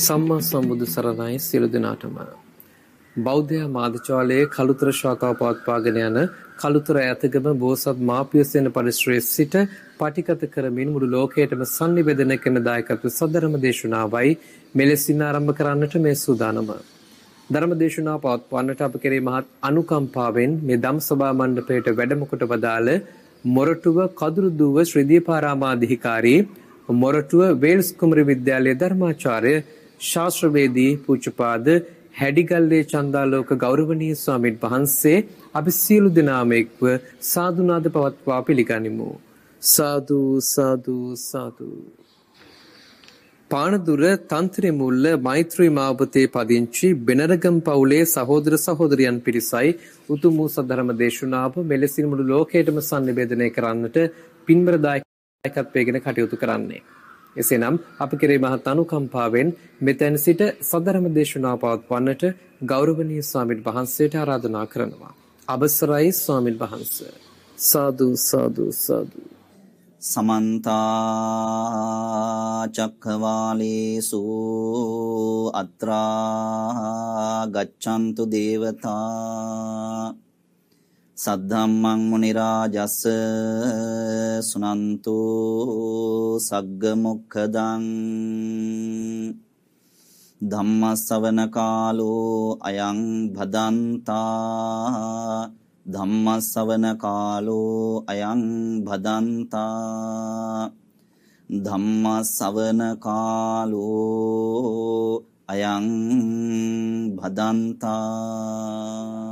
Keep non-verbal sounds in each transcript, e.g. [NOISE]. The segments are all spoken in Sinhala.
සම්මා සම්බුදු සරණයි සියලු දෙනාටම බෞද්ධ මාධ්‍යාලයේ කලුතර ශාඛාව පවත්වාගෙන යන කලුතර ඇතගම බෝසත් මාපියසේන පරිශ්‍රයේ සිට පටිගත කරමින් මුළු ලෝකයටම sannivedana කරන දායකත්ව සදරම දේශනාවයි මෙලෙසින් ආරම්භ කරන්නට මේ සූදානම. ධර්ම දේශනාව පවත්වන්නට අප කෙරෙහි මහත් අනුකම්පාවෙන් මේ ධම්සභා මණ්ඩපයට වැඩම කොට වදාළ මොරටුව කදුරුදුව ශ්‍රී දීපාරාමාධිකාරී මොරටුව වේල්ස් කුමරු විද්‍යාලයේ ධර්මාචාර්ය ශාස්ත්‍රවේදී පූජ්‍යපාද හැඩිගල්ලේ චන්දාලෝක ගෞරවනීය ස්වාමීන් වහන්සේ අපි සියලු දෙනාම එක්ව සාදුනාද පවත්වා පිළිගනිමු. සාදු සාදු සාදු. පානදුර තන්ත්‍රේ මුල්ල මෛත්‍රී මාවතේ පදිංචි බෙනරගම් පවුලේ සහෝදර සහෝදරියන් පිරිසයි උතුම් වූ සද්ධර්ම දේශනාව මෙලෙසින් මුළු ලෝකයටම sannivedanaya කරන්නට පින්බර දායකත්වයෙන් කටයුතු කරන්නේ. එසේනම් අප කෙරේ මහත් අනුකම්පාවෙන් මෙතැන් සිට සදරම දේශනා පවත්වන්නට ගෞරවනීය ස්වාමින් වහන්සේට ආරාධනා කරනවා. අවසරයි ස්වාමින් වහන්ස. සාදු සාදු සාදු. සමන්ත චක්කවාලේසු අත්‍රා ගච්ඡන්තු දේවතා සද්ධම්මං මුනි රාජස් සුනන්තු සග්ග මොක්ඛදං ධම්ම ශ්‍රවණ කාලෝ අයං භදන්තා ධම්ම ශ්‍රවණ කාලෝ අයං භදන්තා ධම්ම ශ්‍රවණ කාලෝ අයං භදන්තා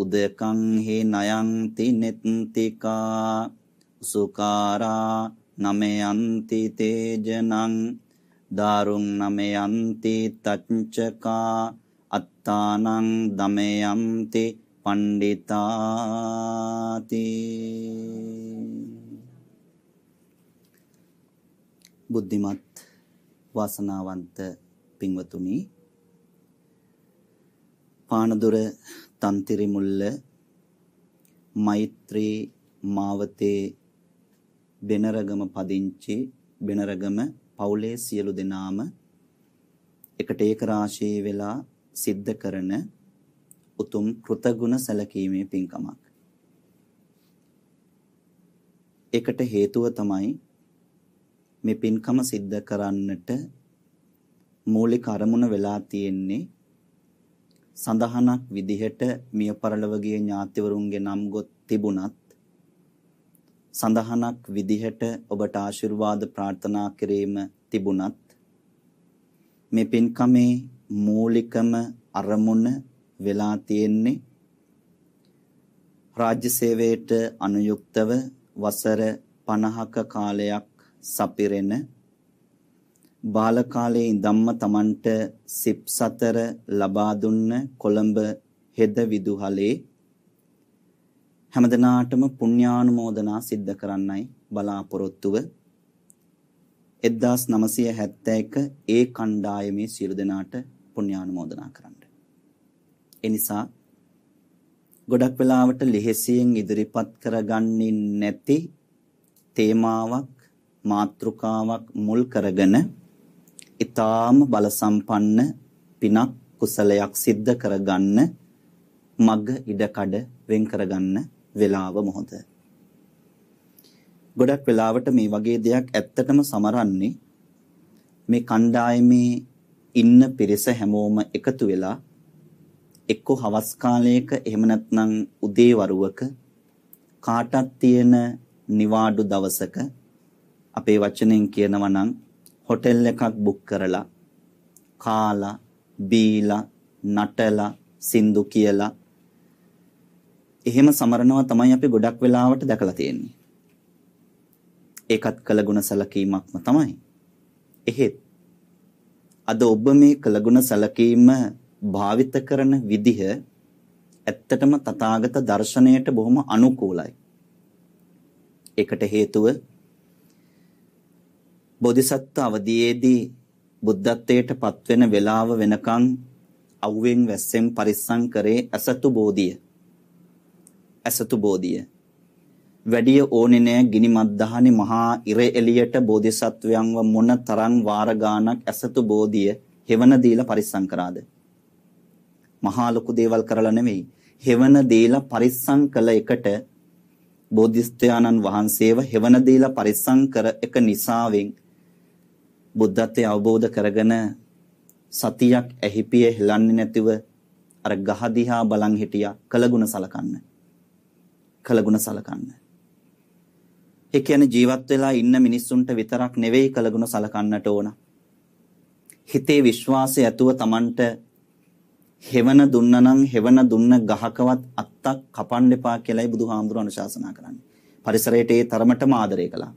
උදකං හේ නයං තිනෙත්තිකා සුකාරා නමයන්ති තේජනං දාරුං නමයන්ති තච්චකා අත්තානං දමයන්ති පණ්ඩිතාති බුද්ධිමත් වාසනාවන්ත පින්වතුනි පානදුර තන්තිරිමුල්ල මෛත්‍රී මාවතේ බෙනරගම පදිංචි බෙනරගම පවුලේ සියලු දෙනාම එකට ඒක රාශී වෙලා සිද්ධ කරන උතුම් කෘතගුණ සැලකීමේ පින්කමක්. ඒකට හේතුව තමයි මේ පින්කම සිද්ධ කරන්නට මූලික අරමුණ වෙලා තියෙන්නේ සඳහනක් විදිහට මිය පරලොව ගිය ඥාතිවරුන්ගේ නම් ගොත් තිබුණත් සඳහනක් විදිහට ඔබට ආශිර්වාද ප්‍රාර්ථනා කිරීම තිබුණත් මේ පින්කමේ මූලිකම අරමුණ වෙලා තියෙන්නේ රාජ්‍ය සේවයට අනුයුක්තව වසර 50ක කාලයක් සපිරෙන බාල කාලයේ ඉඳන්ම Tamanට සිප් සතර ලබා දුන්න කොළඹ හෙද විදුහලේ හැමදෙනාටම පුණ්‍යානුමෝදනා සිද්ධ කරන්නයි බලාපොරොත්තුව 1971 ඒ කණ්ඩායමේ සියලු දෙනාට පුණ්‍යානුමෝදනා කරන්න. ඒ නිසා ගොඩක් වෙලාවට ලිහසියෙන් ඉදිරිපත් කරගන්නේ නැති තේමාවක් මාතෘකාවක් මුල් කරගෙන ඊ타ම බලසම්පන්න පිනක් කුසලයක් සිද්ධ කරගන්න මග ඉඩකඩ වෙන් කරගන්න වෙලාව මොහොත. ගොඩක් වෙලාවට මේ වගේ දෙයක් ඇත්තටම සමරන්නේ මේ කණ්ඩායමේ ඉන්න පිරිස හැමෝම එකතු වෙලා එක්ක හවස් කාලයක එහෙම නැත්නම් උදේ වරුවක කාටක් තියෙන නිවාඩු දවසක අපේ වචනෙන් කියනවා නම් හොටෙල් එකක් බුක් කරලා කාලා බීලා නටලා සින්දු කියලා එහෙම සමරනවා තමයි අපි ගොඩක් වෙලාවට දැකලා තියෙන්නේ. ඒකත් කළගුණ සැලකීමක්ම තමයි. එහෙත් අද ඔබ මේ කළගුණ සැලකීම භාවිත කරන විදිහ ඇත්තටම තථාගත දර්ශනයට බොහොම අනුකූලයි. ඒකට හේතුව බෝධිසත්ව අවදීයේදී බුද්ධත්වයට පත්වෙන වේලාව වෙනකන් අවුවෙන් වැස්සෙන් පරිස්සම් කරේ අසතු බෝධිය. අසතු බෝධිය. වැඩිය ඕනේ නෑ ගිනි මද්දහනේ මහා ඉර එළියට බෝධිසත්වයන්ව මොන තරම් වාර ගානක් අසතු බෝධිය හෙවන දීලා පරිස්සම් කරාද? මහා ලොකු දේවල් කරලා නෙමෙයි. හෙවන දීලා පරිස්සම් කළ එකට බෝධිස්ත්‍යානන් වහන්සේව හෙවන දීලා පරිස්සම් කර එක නිසාවෙන් බුද්ධත්වය අවබෝධ කරගෙන සතියක් ඇහිපිය හෙලන්නේ නැතිව අර ගහ දිහා බලන් හිටියා කලගුණ සලකන්න. කලගුණ සලකන්න. ඒ කියන්නේ ජීවත් වෙලා ඉන්න මිනිස්සුන්ට විතරක් නෙවෙයි කලගුණ සලකන්නට ඕන. හිතේ විශ්වාසය ඇතුව Tamanට හෙවන දුන්නනම් හෙවන දුන්න ගහකවත් අත්තක් කපන්න එපා කියලායි බුදුහාමුදුරන් අනුශාසනා කරන්නේ. පරිසරයට ඒ තරමටම ආදරය කළා.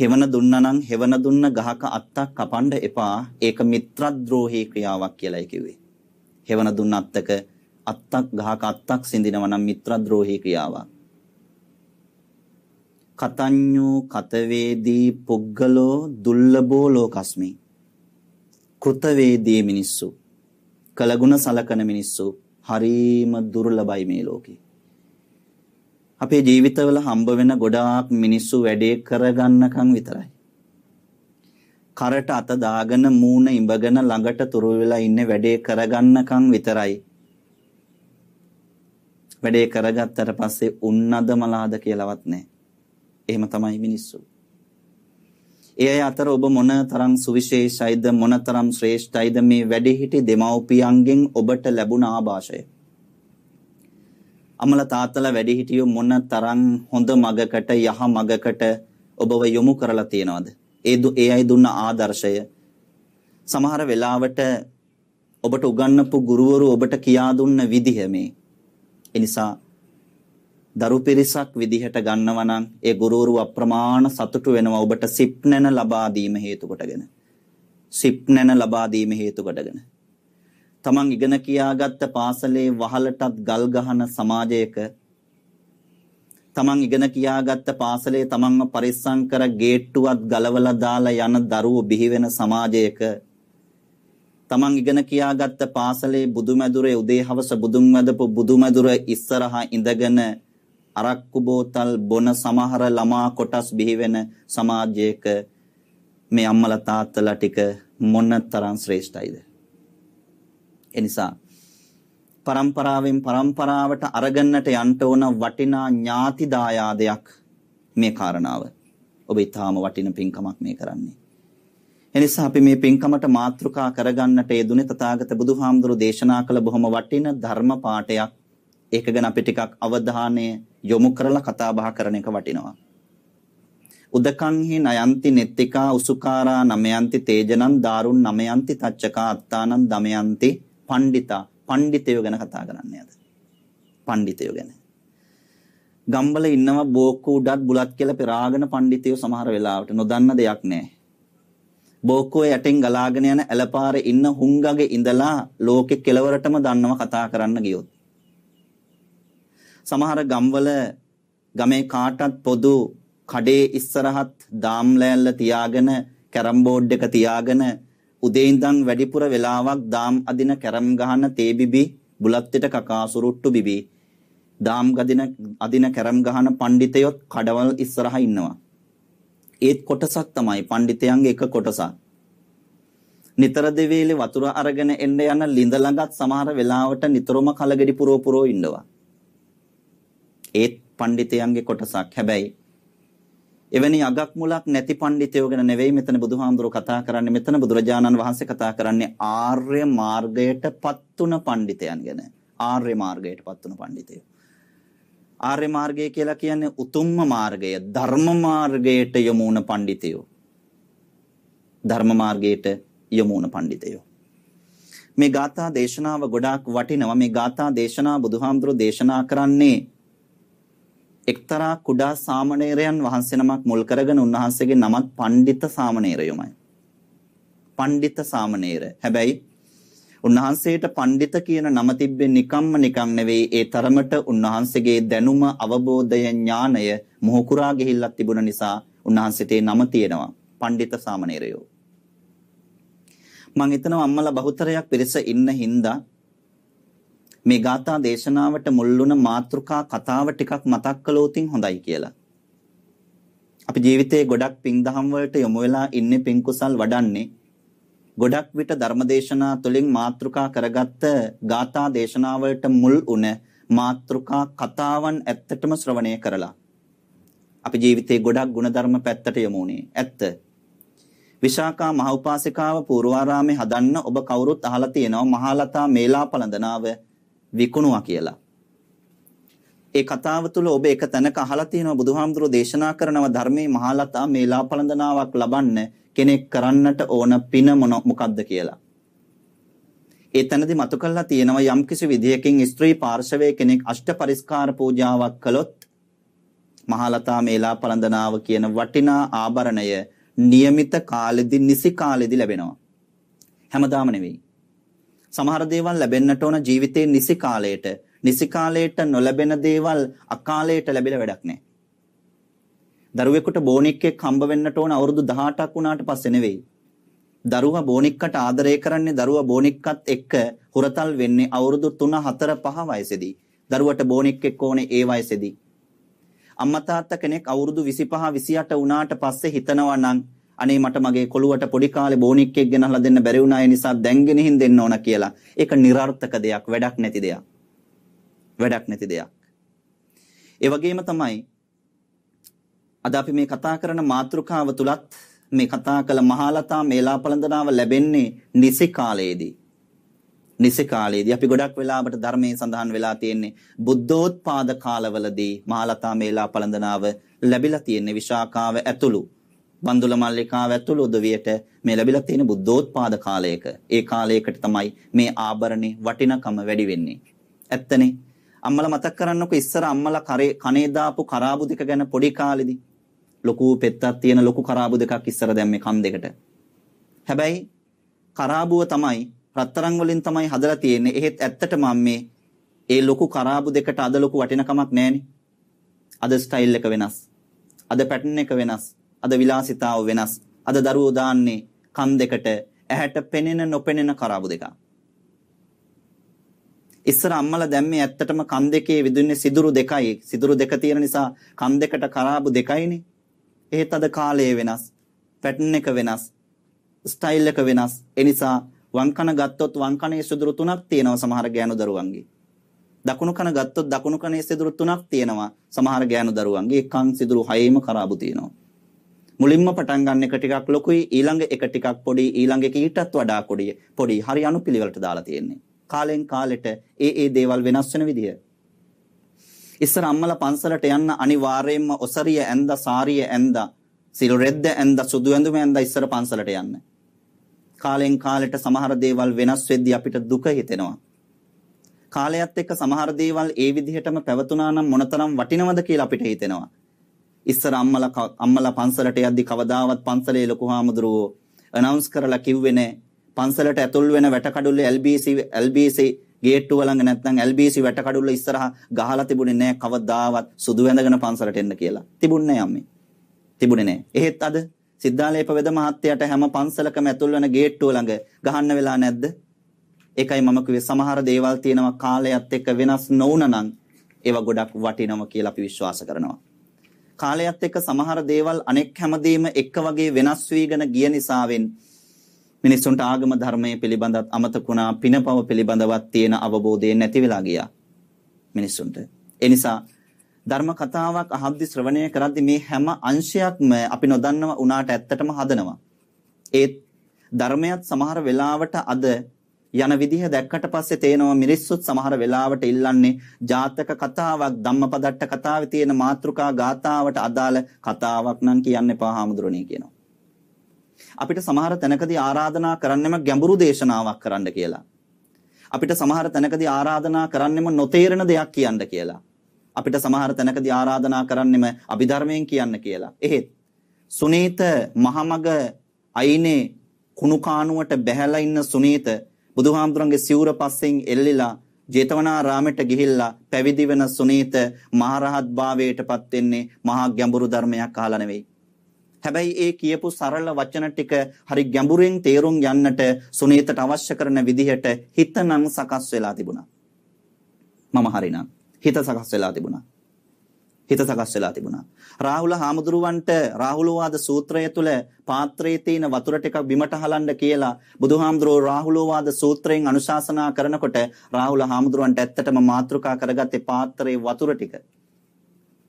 හෙවන දුන්නනම් හෙවන දුන්න ගහක අත්තක් කපන්න එපා. ඒක මිත්‍රද්‍රෝහී ක්‍රියාවක් කියලායි කිව්වේ. හෙවන දුන්න අත්තක අත්තක් ගහක අත්තක් සිඳිනවා නම් මිත්‍රද්‍රෝහී ක්‍රියාවක්. කතඤ්ඤෝ කතවේදී පුග්ගලෝ දුල්ලබෝ ලෝකස්මි. කෘතවේදී මිනිස්සු. කලගුණ සලකන මිනිස්සු හරීම දුර්ලභයි මේ ලෝකේ. අපේ ජීවිතවල හම්බ වෙන ගොඩාක් මිනිස්සු වැඩේ කරගන්නකම් විතරයි. කරට අත දාගෙන මූණ ඉඹගෙන ළඟට තුරු වෙලා ඉන්නේ වැඩේ කරගන්නකම් විතරයි. වැඩේ කරගත්තට පස්සේ උන්නදමලාද කියලාවත් නැහැ. එහෙම තමයි මිනිස්සු. ඒ අය අතර ඔබ මොන තරම් සුවිශේෂයිද මොන තරම් ශ්‍රේෂ්ඨයිද මේ වැඩිහිටි දෙමව්පියන්ගෙන් ඔබට ලැබුණ ආభాෂය. අමල තාත්තලා වැඩිහිටියෝ මොන තරම් හොඳ මගකට යහ මගකට ඔබව යොමු කරලා තියෙනවද? ඒ ඒ අය දුන්න ආදර්ශය සමහර වෙලාවට ඔබට උගන්වපු ගුරුවරු ඔබට කියා දුන්න විදිහ මේ. ඒ නිසා දරු පිරිසක් විදිහට ගන්නවා නම් ඒ ගුරුවරු අප්‍රමාණ සතුටු වෙනවා ඔබට සිප්නන ලබා දීම හේතු කොටගෙන. සිප්නන ලබා දීම හේතු කොටගෙන. තමන් ඉගෙන කියාගත්ත පාසලේ වහලටත් ගල් ගහන සමාජයක තමන් ඉගෙන කියාගත්ත පාසලේ තමන්ව පරිස්සම් කර ගේට්ටුවත් ගලවලා දාලා යන දරුවෝ බිහි වෙන සමාජයක තමන් ඉගෙන කියාගත්ත පාසලේ බුදුමැදුරේ උදේ හවස බුදුන් වැඳපු බුදුමැදුර ඉස්සරහා ඉඳගෙන අරක්කු බෝතල් බොන සමහර ළමා කොටස් බිහි වෙන සමාජයක මේ අම්මලා තාත්තලා ටික මොනතරම් ශ්‍රේෂ්ඨයිද එනිසා પરම්පරාවෙන් પરම්පරාවට අරගන්නට යන්න ඕන වටිනා ඥාති දායාදයක් මේ කාරණාව. ඔබ ඊටාම වටින පින්කමක් මේ කරන්නේ. එනිසා අපි මේ පින්කමට මාතෘකා කරගන්නට යෙදුනේ තථාගත බුදුහාමුදුරු දේශනා කළ බොහොම වටින ධර්ම පාඩයක්. ඒක ගැන අපි ටිකක් අවධානය යොමු කරලා කතා බහ කරන එක වටිනවා. උදකංහි නයන්ති නෙත්තිකා උසුකාරා නමයන්ති තේජනං දාරුන් නමයන්ති තච්චකා අත්තානං දමයන්ති පණ්ඩිතා පණ්ඩිතයෝ ගැන කතා කරන්නේ අද. පණ්ඩිතයෝ ගැන. ගම්බල ඉන්නවා බෝක්කු උඩත් බුලත් කියලා පෙරාගෙන පණ්ඩිතයෝ සමහර වෙලාවට නොදන්න දෙයක් නැහැ. බෝක්කෝ යටෙන් ගලාගෙන යන ඇලපාරේ ඉන්න හුංගගේ ඉඳලා ලෝකෙ කෙලවරටම දන්නව කතා කරන්න ගියොත්. සමහර ගම්වල ගමේ කාටත් පොදු කඩේ ඉස්සරහත් දාම්ලෑල්ල තියාගෙන කැරම් බෝඩ් එක තියාගෙන උදේ ඉඳන් වැඩිපුර වෙලාවක් දාම් අදින කැරම් ගහන තේබිබි බුලත්wideට කකා සුරුට්ටු බිබි දාම් ගදින අදින කැරම් ගහන පඬිතයොත් කඩවල් ඉස්සරහා ඉන්නවා. ඒත් කොටසක් තමයි පඬිතයන්ගේ එක කොටසක්. නිතර දෙවේලේ වතුර අරගෙන එන්න යන ලිඳ ළඟත් සමහර වෙලාවට නිතරම කලගෙඩි පුරෝ පුරෝ ඉන්නවා. ඒත් පඬිතයන්ගේ කොටසක්. හැබැයි එවැනි අගක් මුලක් නැති පඬිතයෝ ගැන නෙවෙයි මෙතන බුදුහාමුදුරුවෝ කතා කරන්නේ. මෙතන බුදුරජාණන් වහන්සේ කතා කරන්නේ ආර්ය මාර්ගයටපත් උන පඬිතයන් ගැන. ආර්ය මාර්ගයටපත් උන පඬිතයෝ. ආර්ය මාර්ගය කියලා කියන්නේ උතුම්ම මාර්ගය, ධර්ම මාර්ගයට යොමු වුණ පඬිතයෝ. ධර්ම මාර්ගයට යොමු වුණ පඬිතයෝ. මේ ගාථා දේශනාව ගොඩාක් වටිනවා. මේ ගාථා දේශනා බුදුහාමුදුරුවෝ දේශනා කරන්නේ එක්තරා කුඩා සාමණේරයන් වහන්සේ නමක් මුල් කරගෙන උන්වහන්සේගේ නමත් පණ්ඩිත සාමණේරයමයි. පණ්ඩිත සාමණේර. හැබැයි උන්වහන්සේට පණ්ඩිත කියන නම තිබෙන්නේ නිකම්ම නිකම් නෙවෙයි ඒ තරමට උන්වහන්සේගේ දැනුම අවබෝධය ඥාණය මොහුකුරා ගිහිල්ලා තිබුණ නිසා උන්වහන්සේට නම තියෙනවා. පණ්ඩිත සාමණේරයෝ. මං හිතනවා අම්මලා බහුතරයක් පිරිස ඉන්න හින්දා මේ ගාථා දේශනාවට මුල් වුණ මාතෘකා කතාව ටිකක් මතක් කළොතින් හොඳයි කියලා. අපි ජීවිතේ ගොඩක් පින් දහම් වලට යොමු වෙලා ඉන්නේ පින් කුසල් වඩන්නේ. ගොඩක් විට ධර්මදේශනා තුළින් මාතෘකා කරගත්ත ගාථා දේශනාවලට මුල් උන මාතෘකා කතාවන් ඇත්තටම ශ්‍රවණය කරලා අපි ජීවිතේ ගොඩක් ಗುಣධර්ම පැත්තට යමු උනේ ඇත්ත විශාකා මහ උපාසිකාව පූර්වාරාමේ හදන්න ඔබ කවුරුත් අහලා තියෙනවා මහලතා මේලා පළඳනාව විකුණුවා කියලා. ඒ කතාව තුළ ඔබ එක තැනක අහලා තියෙනවා බුදුහාමුදුරෝ දේශනා කරනවා ධර්මයේ මහලතා මේලා පලඳනාවක් ලබන්න කෙනෙක් කරන්නට ඕන පින මොන මොකක්ද කියලා. ඒ තැනදී මතු කළා තියෙනවා යම්කිසි විදියකින් ස්ත්‍රී පාර්ශවයේ කෙනෙක් අෂ්ට පරිස්කාර පූජාවක් කළොත් මහලතා මේලා පලඳනාව කියන වටිනා ආභරණය નિયમિત කාලෙදි නිසි කාලෙදි ලැබෙනවා. හැමදාම නෙවෙයි. සමහර දේවල් ලැබෙන්නට ඕන ජීවිතේ නිසි කාලයට. නිසි කාලයට නොලැබෙන දේවල් අකාලයට ලැබිලා වැඩක් නැහැ. දරුවෙකුට බෝනික්කෙක් හම්බ වෙන්නට ඕන අවුරුදු 18ක් වුණාට පස්සේ නෙවෙයි. දරුවා බෝනික්කට ආදරය කරන්නේ දරුවා බෝනික්කත් එක්ක හොරතල් වෙන්නේ අවුරුදු 3 4 5 වයසේදී. දරුවට බෝනික්කෙක් ඕනේ ඒ වයසේදී. අම්මා තාත්තා කෙනෙක් අවුරුදු 25 28 වුණාට පස්සේ හිතනවා නම් අනේ මට මගේ කොළුවට පොඩි කාලේ බෝනික් එකක් ගෙනහලා දෙන්න බැරි වුණා ඒ නිසා දැන් ගෙනihin දෙන්න ඕන කියලා. ඒක નિરර්ථක දෙයක්, වැඩක් නැති දෙයක්. වැඩක් නැති දෙයක්. ඒ වගේම තමයි අද අපි මේ කතා කරන මාතෘකාව තුලත් මේ කතා කළ මහලතා මේලා පළඳනාව ලැබෙන්නේ නිසි කාලයේදී. නිසි කාලයේදී අපි ගොඩක් වෙලාවට ධර්මයේ සඳහන් වෙලා තියෙන්නේ බුද්ධෝත්පාද කාලවලදී මහලතා මේලා පළඳනාව ලැබිලා තියෙන්නේ විශාකාව ඇතුළු බන්දුල මල්ලිකාව ඇතුළු උදවියට මේ ලැබිලා තියෙන බුද්ධෝත්පාද කාලයක ඒ කාලයකට තමයි මේ ආභරණේ වටිනකම වැඩි වෙන්නේ. ඇත්තනේ අම්මලා මතක් කරන්නකො ඉස්සර අම්මලා කරේ කනේ දාපු කරාබුදික ගැන පොඩි කාලෙදි ලොකු පෙත්තක් තියෙන ලොකු කරාබුදකක් ඉස්සර දැම්මේ කන් දෙකට. හැබැයි කරාබුව තමයි රත්තරන් වලින් තමයි හදලා තියෙන්නේ. එහෙත් ඇත්තටම අම්මේ ඒ ලොකු කරාබු දෙකට අද ලොකු වටිනකමක් නැහැනේ. අද ස්ටයිල් එක වෙනස්. අද පැටර්න් එක වෙනස්. අද විලාසිතාව වෙනස්. අද දරුවෝ දාන්නේ කන් දෙකට ඇහැට පෙනෙන නොපෙනෙන කරාබු දෙක. ඉස්සර අම්මලා දැම්මේ ඇත්තටම කන් දෙකේ විදුන්නේ සිදුරු දෙකයි. සිදුරු දෙක තියෙන නිසා කන් දෙකට කරාබු දෙකයිනේ. ඒත් අද කාලය වෙනස්. පැටර්න් එක වෙනස්. ස්ටයිල් එක වෙනස්. ඒ නිසා වම් කන ගත්තොත් වම් කනේ සිදුරු තුනක් තියෙනවා සමහර ගෑනු දරුවන්ගේ. දකුණු කන ගත්තොත් දකුණු කනේ සිදුරු තුනක් තියෙනවා සමහර ගෑනු දරුවන්ගේ. කන් සිදුරු හයේම කරාබු තියෙනවා. මුලින්ම පටන් ගන්න එක ටිකක් ලොකුයි ඊළඟ එක ටිකක් පොඩි ඊළඟ එක ඊටත් වඩා පොඩි පොඩි හරි අනුපිළිවෙලට දාලා තියෙන්නේ කාලෙන් කාලෙට ඒ ඒ දේවල් වෙනස් වෙන විදිය ඉස්සර අම්මලා පන්සලට යන්න අනිවාර්යයෙන්ම ඔසරිය ඇඳ සාරිය ඇඳ සිල් රෙද්ද ඇඳ සුදු ඇඳුම ඇඳ ඉස්සර පන්සලට යන්න කාලෙන් කාලෙට සමහර දේවල් වෙනස් වෙද්දී අපිට දුක හිතෙනවා කාලයත් එක්ක සමහර දේවල් ඒ විදිහටම පැවතුනා නම් මොනතරම් වටිනවද කියලා අපිට හිතෙනවා ඉස්සර අම්මලා අම්මලා පන්සලට යද්දි කවදාවත් පන්සලේ ලොකු හාමුදුරුවෝ අනවුන්ස් කරලා කිව්වේ නැහැ. පන්සලට ඇතුල් වෙන වැටකඩුල්ලේ LBC LBC ගේට්ටුව ළඟ නැත්නම් LBC වැටකඩුල්ල ඉස්සරහා ගහලා තිබුණේ නැහැ කවදාවත් සුදු වැඳගෙන පන්සලට එන්න කියලා. තිබුණේ නැහැ අම්මේ. තිබුණේ නැහැ. එහෙත් අද සිද්ධාලේප වෙද මහත්තයාට හැම පන්සලකම ඇතුල් වෙන ගේට්ටුව ළඟ ගහන්න වෙලා නැද්ද? ඒකයි මම කිව්වේ සමහර දේවල් තියෙනවා කාලයත් එක්ක වෙනස් නොවුනනම් ඒවා ගොඩක් වටිනවා කියලා අපි විශ්වාස කරනවා. කාලයත් එක්ක සමහර දේවල් අනෙක් හැමදේම එක වගේ වෙනස් වීගෙන ගිය නිසාවෙන් මිනිස්සුන්ට ආගම ධර්මයේ පිළිබඳවත් අමතකුණා පිනපව පිළිබඳවත් තියෙන අවබෝධය නැති වෙලා ගියා මිනිස්සුන්ට. ඒ නිසා ධර්ම කතාවක් අහද්දි ශ්‍රවණය කරද්දි මේ හැම අංශයක්ම අපි නොදන්නව උනාට ඇත්තටම හදනවා. ඒත් ධර්මයක් සමහර වෙලාවට අද යන විදිහ දැක්කට පස්සේ තේනවා මිනිස්සුත් සමහර වෙලාවට ඉල්ලන්නේ ජාතක කතාවක් ධම්මපදට්ට කතාවේ තියෙන මාතෘකා ගාතාවට අදාළ කතාවක් නම් කියන්න එපා හාමුදුරනේ කියනවා. අපිට සමහර තැනකදී ආරාධනා කරන්නෙම ගැඹුරු දේශනාවක් කරන්න කියලා. අපිට සමහර තැනකදී ආරාධනා කරන්නෙම නොතේරෙන දෙයක් කියන්න කියලා. අපිට සමහර තැනකදී ආරාධනා කරන්නෙම අභිධර්මයෙන් කියන්න කියලා. එහෙත් සුනේත මහමග අයිනේ කුණු කානුවට බැහැලා ඉන්න සුනේත බුදුහාමුදුරන්ගේ සිවුර පස්සෙන් එල්ලිලා ජේතවනාරාමයට ගිහිල්ලා පැවිදි වෙන සුනීත මහරහත් භාවයටපත් වෙන්නේ මහා ගැඹුරු ධර්මයක් අහලා නෙවෙයි. හැබැයි ඒ කියපු සරල වචන ටික හරි ගැඹුරෙන් තේරුම් යන්නට සුනීතට අවශ්‍ය කරන විදිහට හිතනම් සකස් වෙලා තිබුණා. මම හරිනම් හිත සකස් වෙලා තිබුණා. හිත සකස් වෙලා තිබුණා. රාහුල හාමුදුරුවන්ට රාහුලෝවාද සූත්‍රය තුල පාත්‍රයේ තියෙන වතුර ටික බිමට හලන්න කියලා බුදුහාමුදුරුව රාහුලෝවාද සූත්‍රයෙන් අනුශාසනා කරනකොට රාහුල හාමුදුරුවන්ට ඇත්තටම මාතෘකා කරගත්තේ පාත්‍රයේ වතුර ටික.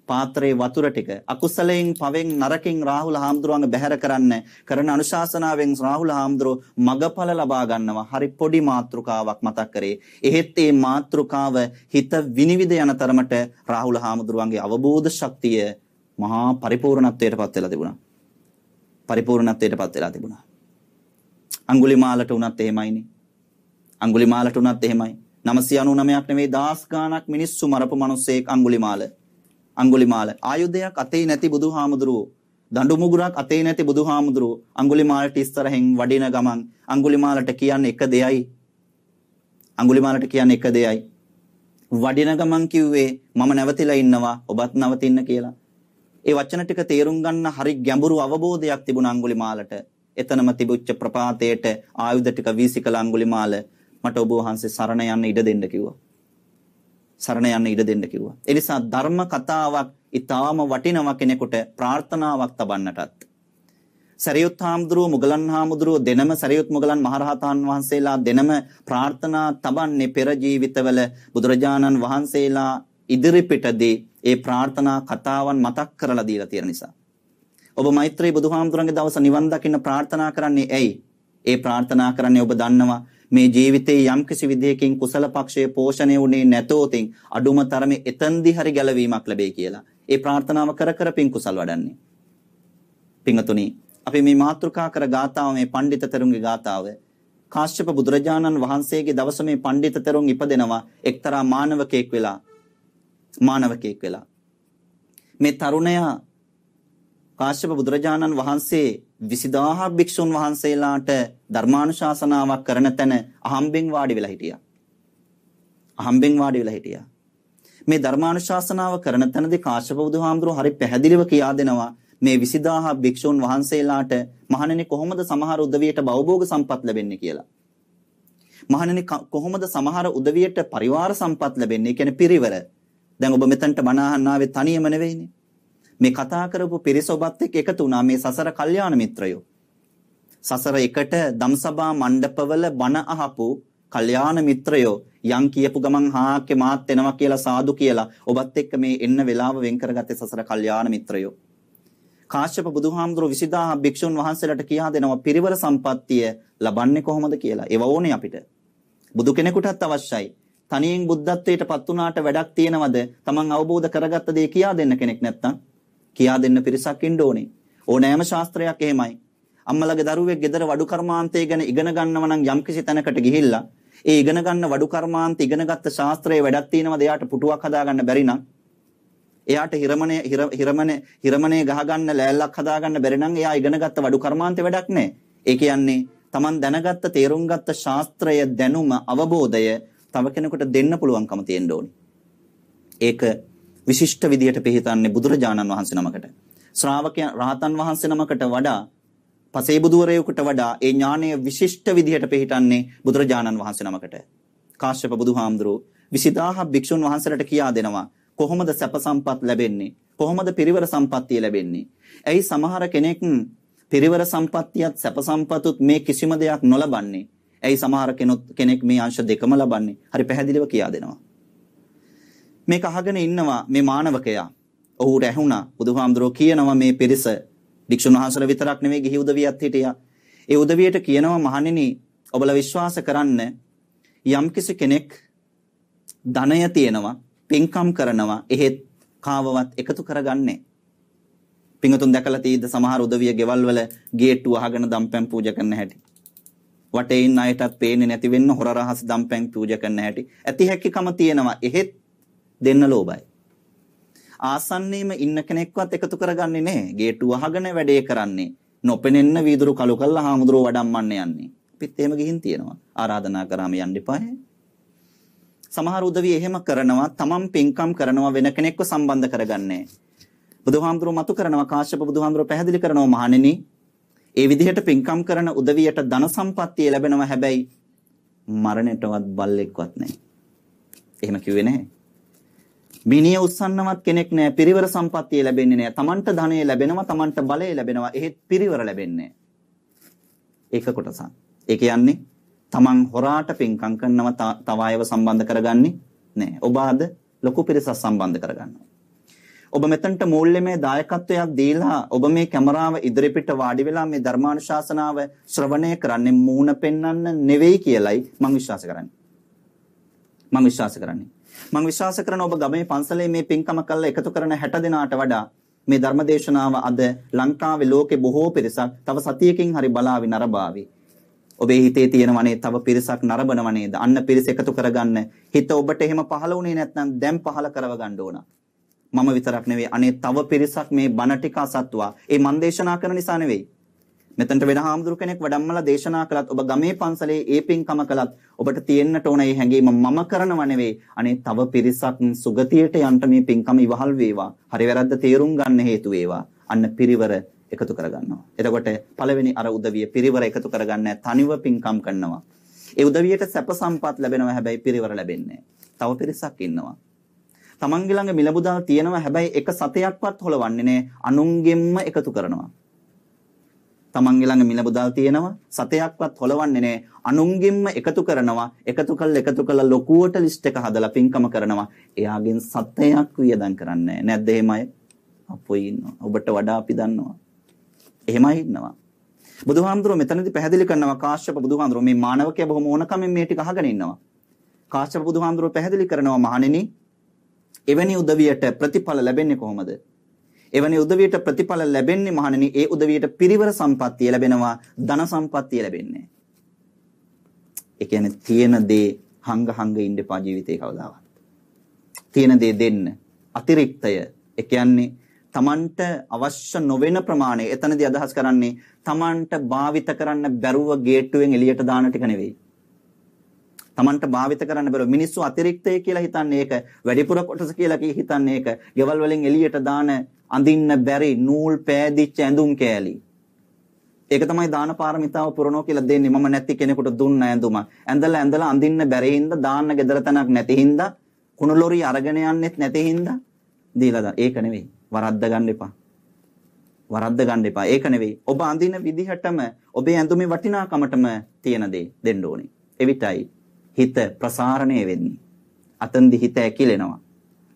පාත්‍රයේ වතුර ටික අකුසලයෙන් පවෙන් නරකෙන් රාහුල හාමුදුරුවන්ව බැහැර කරන්න කරන අනුශාසනාවෙන් රාහුල හාමුදුරුව මගඵල ලබා ගන්නවා හරි පොඩි මාත්‍රිකාවක් මතක් කරේ එහෙත් මේ මාත්‍රිකාව හිත විනිවිද යන තරමට රාහුල හාමුදුරුවන්ගේ අවබෝධ ශක්තිය මහා පරිපූර්ණත්වයට පත් වෙලා තිබුණා පරිපූර්ණත්වයට පත් වෙලා තිබුණා අඟුලිමාලට උනත් එහෙමයිනේ අඟුලිමාලට උනත් එහෙමයි 999ක් නෙවෙයි 1000 ගණක් මිනිස්සු මරපු මිනිස්සෙක් අඟුලිමාලා අඟුලිමාල ආයුධයක් අතේ නැති බුදුහාමුදුරුවෝ දඬු මුගුරක් අතේ නැති බුදුහාමුදුරුවෝ අඟුලිමාලට ඉස්සරහින් වඩින ගමන් අඟුලිමාලට කියන්නේ එක දෙයයි අඟුලිමාලට කියන්නේ එක දෙයයි වඩින ගමන් කිව්වේ මම නැවතිලා ඉන්නවා ඔබත් නවතින්න කියලා ඒ වචන ටික තේරුම් ගන්න හරි ගැඹුරු අවබෝධයක් තිබුණා අඟුලිමාලට එතනම තිබුච්ච ප්‍රපාතයට ආයුධ ටික වීසිකල අඟුලිමාල මට ඔබ වහන්සේ සරණ යන්න ඉඩ දෙන්න කිව්වා සරණ යන්න ඉඩ දෙන්න කිව්වා. ඒ නිසා ධර්ම කතාවක් ඊටාම වටිනවා කෙනෙකුට ප්‍රාර්ථනාවක් තබන්නටත්. සරියුත් හාමුදුරුව මුගලන් හාමුදුරුව දෙනම සරියුත් මුගලන් මහරහතන් වහන්සේලා දෙනම ප්‍රාර්ථනා තබන්නේ පෙර ජීවිතවල බුදුරජාණන් වහන්සේලා ඉදිරිපිටදී ඒ ප්‍රාර්ථනා කතාවන් මතක් කරලා දීලා තියෙන නිසා. ඔබ මෛත්‍රී බුදුහාමුදුරන්ගේ දවස නිවන් දකින්න ප්‍රාර්ථනා කරන්නේ ඇයි? ඒ ප්‍රාර්ථනා කරන්නේ ඔබ දන්නවා මේ ජීවිතේ යම්කිසි විදිහකින් කුසල පක්ෂයේ පෝෂණය වුණේ නැතෝතින් අඩුම තරමේ එතෙන්දි හරි ගැලවීමක් ලැබේ කියලා. ඒ ප්‍රාර්ථනාව කර කර පින් කුසල් වඩන්නේ. පින්තුනි, අපි මේ මාතෘකා කර ගාතාව මේ පඬිතතරුන්ගේ ගාතාව කාශ්‍යප බුදුරජාණන් වහන්සේගේ දවස මේ පඬිතතරුන් ඉපදෙනවා එක්තරා මානවකයෙක් වෙලා. මානවකයෙක් වෙලා. මේ තරුණයා කාශ්‍යප බුදුරජාණන් වහන්සේ 20000 භික්ෂුන් වහන්සේලාට ධර්මානුශාසනාවක් කරන තැන අහම්බෙන් වාඩි වෙලා හිටියා. අහම්බෙන් වාඩි වෙලා හිටියා. මේ ධර්මානුශාසනාව කරන තැනදී කාශ්‍යප බුදුහාමුදුරුවෝ හරි පැහැදිලිව කියා දෙනවා මේ 20000 භික්ෂුන් වහන්සේලාට මහණෙනි කොහොමද සමහර උදවියට භවභෝග සම්පත් ලැබෙන්නේ කියලා. මහණෙනි කොහොමද සමහර උදවියට පරිවාර සම්පත් ලැබෙන්නේ? කියන්නේ පිරිවර. දැන් ඔබ මෙතනට බණ අහන්න ආවේ තනියම නෙවෙයිනේ. මේ කතා කරපු පිරිස ඔබත් එක්ක එකතු වුණා මේ සසර කල්යාණ මිත්‍රයෝ. සසර එකට දම්සභා මණ්ඩපවල බණ අහපු කල්යාණ මිත්‍රයෝ යම් කියපු ගමන් හාක්කේ මාත් එනවා කියලා සාදු කියලා ඔබත් එක්ක මේ එන්න වෙලාව වෙන් කරගත්තේ සසර කල්යාණ මිත්‍රයෝ. කාශ්‍යප බුදුහාමුදුරුව 20000 භික්ෂුන් වහන්සේලාට කියා දෙනවා පිරිවර සම්පත්තිය ලබන්නේ කොහොමද කියලා. ඒව ඕනේ අපිට. බුදු කෙනෙකුටත් අවශ්‍යයි. තනියෙන් බුද්ධත්වයට පත් වුණාට වැඩක් තියනවද? Taman අවබෝධ කරගත්ත දේ කියා දෙන්න කෙනෙක් නැත්නම් කියා දෙන්න පිරිසක් ඉන්න ඕනේ. ඕනෑම ශාස්ත්‍රයක් එහෙමයි. අම්මලගේ දරුවෙක් ගෙදර වඩු කර්මාන්තය ගැන ඉගෙන ගන්නව නම් යම්කිසි තැනකට ගිහිල්ලා ඒ ඉගෙන ගන්න වඩු කර්මාන්ත ඉගෙනගත්ත ශාස්ත්‍රයේ වැඩක් තියෙනවද එයාට පුටුවක් හදාගන්න බැරි නම් එයාට හිරමනේ හිරමනේ හිරමනේ ගහගන්න ලෑල්ලක් හදාගන්න බැරි නම් එයා ඉගෙනගත්ත වඩු කර්මාන්තේ වැඩක් නැහැ. ඒ කියන්නේ Taman දැනගත්ත තේරුම් ගත්ත ශාස්ත්‍රය දැනුම අවබෝධය තව කෙනෙකුට දෙන්න පුළුවන්කම තියෙන්න ඕනේ. ඒක විශිෂ්ට විදියට පිළිහිතන්නේ බුදුරජාණන් වහන්සේ නමකට. ශ්‍රාවකයන් රහතන් වහන්සේ නමකට වඩා පසේබුදුවරයෙකුට වඩා ඒ ඥානය විශිෂ්ට විදිහට පිළිහිටන්නේ බුදුරජාණන් වහන්සේ නමකට. කාශ්‍යප බුදුහාමුදුරුව 20000 භික්ෂුන් වහන්සේලාට කියා දෙනවා කොහොමද සැප සම්පත් ලැබෙන්නේ? කොහොමද පිරිවර සම්පත්තිය ලැබෙන්නේ? ඇයි සමහර කෙනෙක් පිරිවර සම්පත්තියත් සැප සම්පතුත් මේ කිසිම දෙයක් නොලබන්නේ? ඇයි සමහර කෙනෙක් මේ අංශ දෙකම ලබන්නේ? හරි පැහැදිලිව කියා දෙනවා. මේක අහගෙන ඉන්නවා මේ මානවකයා. ඔහුට ඇහුණා බුදුහාමුදුරෝ කියනවා මේ පිරිස භික්ෂුන් වහන්සේලා විතරක් නෙමෙයි ගිහි උදවියත් හිටියා. ඒ උදවියට කියනවා මහණෙනි ඔබලා විශ්වාස කරන්න යම්කිසි කෙනෙක් ධනය තියෙනවා, පින්කම් කරනවා, එහෙත් කාවවත් එකතු කරගන්නේ පිංගතුන් දැකලා තියෙද්ද සමහර උදවිය ගෙවල් වල ගේට්ටු අහගෙන දම්පැන් පූජා කරන හැටි. වටේ ඉන්න අයටත් පේන්නේ නැති වෙන්න හොර රහස් දම්පැන් පූජා කරන හැටි. ඇති හැකියකම තියෙනවා. එහෙත් දෙන්න ලෝභයි. ආසන්නයේම ඉන්න කෙනෙක්වත් එකතු කරගන්නේ නැහැ. ගේට්ටු වහගෙන වැඩේ කරන්නේ. නොපෙනෙන්න වීදුරු කළු කළා හාමුදුරුව වඩම්මන්න යන්නේ. අපිත් එහෙම ගිහින් තියෙනවා. ආරාධනා කරාම යන්න එපායි. සමහර උදවිය එහෙම කරනවා. තමන් පින්කම් කරනවා වෙන කෙනෙක්ව සම්බන්ධ කරගන්නේ. බුදුහාමුදුරුව මතු කරනවා කාශ්‍යප බුදුහාමුදුරුව පැහැදිලි කරනවා මහණෙනි. ඒ විදිහට පින්කම් කරන උදවියට ධන සම්පත්තිය ලැබෙනවා හැබැයි මරණයටවත් බල්ලෙක්වත් නැහැ. එහෙම කිව්වේ නැහැ. මිනිය උස්සන්නවත් කෙනෙක් නැහැ. පිරිවර සම්පත්තිය ලැබෙන්නේ නැහැ. Tamanට ධනය ලැබෙනවා, Tamanට බලය ලැබෙනවා. එහෙත් පිරිවර ලැබෙන්නේ ඒක කොටසක්. ඒ කියන්නේ Taman හොරාට පින්කම් කරනවා තව අයව සම්බන්ධ කරගන්නේ නැහැ. ඔබ ආද ලොකු පිරිසක් සම්බන්ධ කරගන්නවා. ඔබ මෙතනට මූල්‍යමය දායකත්වයක් දීලා ඔබ මේ කැමරාව ඉදිරිපිට වාඩි වෙලා මේ ධර්මානුශාසනාව ශ්‍රවණය කරන්නේ මූණ පෙන්වන්න නෙවෙයි කියලයි මම විශ්වාස කරන්නේ. මම විශ්වාස කරන්නේ. මම විශ්වාස කරන ඔබ ගමේ පන්සලේ මේ පින්කම කළ එකතු කරන 60 දෙනාට වඩා මේ ධර්මදේශනාව අද ලංකාවේ ලෝකේ බොහෝ පිරිසක් තව සතියකින් හරි බලාවි නරබාවි. ඔබේ හිතේ තියෙනවනේ තව පිරිසක් නරඹනව නේද? අන්න පිරිස එකතු කරගන්න. හිත ඔබට එහෙම පහළ වුණේ නැත්නම් දැන් පහළ කරව ගන්න ඕන. මම විතරක් නෙවෙයි අනේ තව පිරිසක් මේ බණ ටික අසත්වා. ඒ මන් දේශනා කරන නිසා නෙවෙයි. මෙතනට වෙන හාමුදුරු කෙනෙක් වඩම්මලා දේශනා කළත් ඔබ ගමේ පන්සලේ ඒ පින්කම කළත් ඔබට තියෙන්නට ඕන ඒ හැඟීම මම කරනව නෙවෙයි අනේ තව පිරිසක් සුගතියට යන්න මේ පින්කම ඉවහල් වේවා හරි වැරද්ද තේරුම් ගන්න හේතු වේවා අන්න පිරිවර එකතු කරගන්නවා එතකොට පළවෙනි අර උදවිය පිරිවර එකතු කරගන්න තනිව පින්කම් කරනවා ඒ උදවියට සැප සම්පත් ලැබෙනවා හැබැයි පිරිවර ලැබෙන්නේ තව පිරිසක් ඉන්නවා තමන්ගේ ළඟ මිලමුදල් තියෙනවා හැබැයි එක සතයක්වත් හොලවන්නේ නැහැ අනුන්ගෙම්ම එකතු කරනවා තමන් ළඟ මිල මුදල් තියෙනවා සතයක්වත් හොලවන්නේ නැහැ අනුන්ගෙන්ම එකතු කරනවා එකතු කළ එකතු කළ ලොකුවට ලිස්ට් එක හදලා පින්කම කරනවා එයාගෙන් සතයක් වියදම් කරන්නේ නැද්ද එහෙමයි අපොයි ඉන්නවා ඔබට වඩා අපි දන්නවා එහෙමයි ඉන්නවා බුදුහාමුදුරුවෝ මෙතනදී පැහැදිලි කරනවා කාශ්‍යප බුදුහාමුදුරුවෝ මේ මානවකයා බොහොම ඕනකමින් මේ ටික අහගෙන ඉන්නවා කාශ්‍යප බුදුහාමුදුරුවෝ පැහැදිලි කරනවා මහණෙනි එවැනි උදවියට ප්‍රතිඵල ලැබෙන්නේ කොහොමද එවැනි උදවියට ප්‍රතිඵල ලැබෙන්නේ මහණෙනි ඒ උදවියට පිරිවර සම්පත්තිය ලැබෙනවා ධන සම්පත්තිය ලැබෙන්නේ. ඒ කියන්නේ තියෙන දේ හංග හංග ඉන්න එපා ජීවිතේ කවදාවත්. තියෙන දේ දෙන්න අතිරික්තය ඒ කියන්නේ තමන්ට අවශ්‍ය නොවන ප්‍රමාණය එතනදී අදහස් කරන්නේ තමන්ට භාවිත කරන්න බැරුව ගේට්ටුවෙන් එළියට දාන ටික නෙවෙයි. Tamanට භාවිත කරන්න බැරුව මිනිස්සු අතිරික්තය කියලා හිතන්නේ ඒක වැඩිපුර කොටස කියලා කී හිතන්නේ ඒක ගෙවල් වලින් එළියට දාන අඳින්න බැරි නූල් පෑදිච්ච ඇඳුම් කෑලි ඒක තමයි දාන පාරමිතාව පුරනවා කියලා දෙන්නේ මම නැති කෙනෙකුට දුන්න ඇඳුම ඇඳලා ඇඳලා අඳින්න බැරි හින්දා දාන්න gedara තනක් නැති හින්දා කුණු ලොරි අරගෙන යන්නෙත් නැති හින්දා දීලා දාන ඒක නෙවෙයි වරද්ද ගන්න එපා වරද්ද ගන්න එපා. ඒක නෙවෙයි. ඔබ අඳින විදිහටම ඔබේ ඇඳුමේ වටිනාකමටම තියෙන දේ දෙන්න ඕනේ. එවිටයි හිත ප්‍රසාරණය වෙන්නේ. අතෙන්දි හිත ඇකිලෙනවා.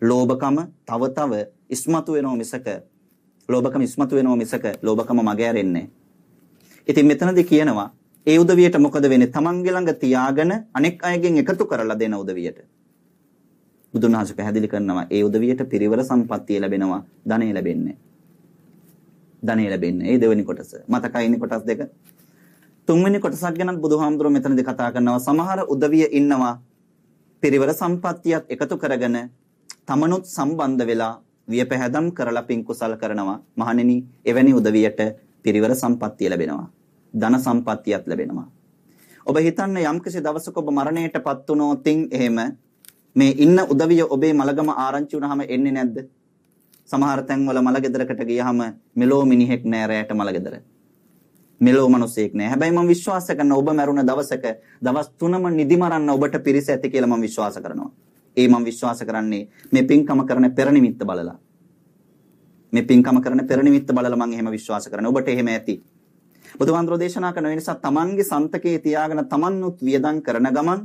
ලෝභකම තව තව ඉස්මතු වෙනව මිසක ලෝභකම ඉස්මතු වෙනව මිසක ලෝභකම මග ඇරෙන්නේ. ඉතින් මෙතනදී කියනවා ඒ උදවියට මොකද වෙන්නේ? Tamange ළඟ තියාගෙන අනෙක් අයගෙන් එකතු කරලා දෙන උදවියට. බුදුන් වහන්සේ පැහැදිලි කරනවා ඒ උදවියට පිරිවර සම්පත්තිය ලැබෙනවා ධනෙ ලැබෙන්නේ. ධනෙ ලැබෙන්නේ. ඒ දෙවෙනි කොටස. මතකයිනේ කොටස් දෙක. තුන්වෙනි කොටසක් ගැන බුදුහාමුදුරුවෝ මෙතනදී කතා කරනවා සමහර උදවිය ඉන්නවා පිරිවර සම්පත්තියත් එකතු කරගෙන තමනුත් සම්බන්ධ වෙලා වියපැහැදම් කරලා පින් කුසල් කරනවා මහණෙනි එවැනි උදවියට පිරිවර සම්පත්තිය ලැබෙනවා ධන සම්පත්තියක් ලැබෙනවා ඔබ හිතන්න යම්කිසි දවසක ඔබ මරණයටපත් වුණොතින් එහෙම මේ ඉන්න උදවිය ඔබේ මලගම ආරංචි වුණාම එන්නේ නැද්ද සමහර තැන්වල මලගෙදරකට ගියහම මෙලෝ මිනිහෙක් නෑ රැයට මලගෙදරට මෙලෝ මිනිසෙක් නෑ. හැබැයි මම විශ්වාස කරනවා ඔබ මැරුණ දවසක දවස් 3ම නිදි මරන්න ඔබට පිරිස ඇති කියලා මම විශ්වාස කරනවා. ඒ මම විශ්වාස කරන්නේ මේ පින්කම කරන පෙරනිමිත්ත බලලා. මේ පින්කම කරන පෙරනිමිත්ත බලලා මම එහෙම විශ්වාස කරනවා. ඔබට එහෙම ඇති. බුදුහාඳුරෝ දේශනා කරන නිසා තමන්ගේ සන්තකේ තියාගෙන තමන්නුත් වියදම් කරන ගමන්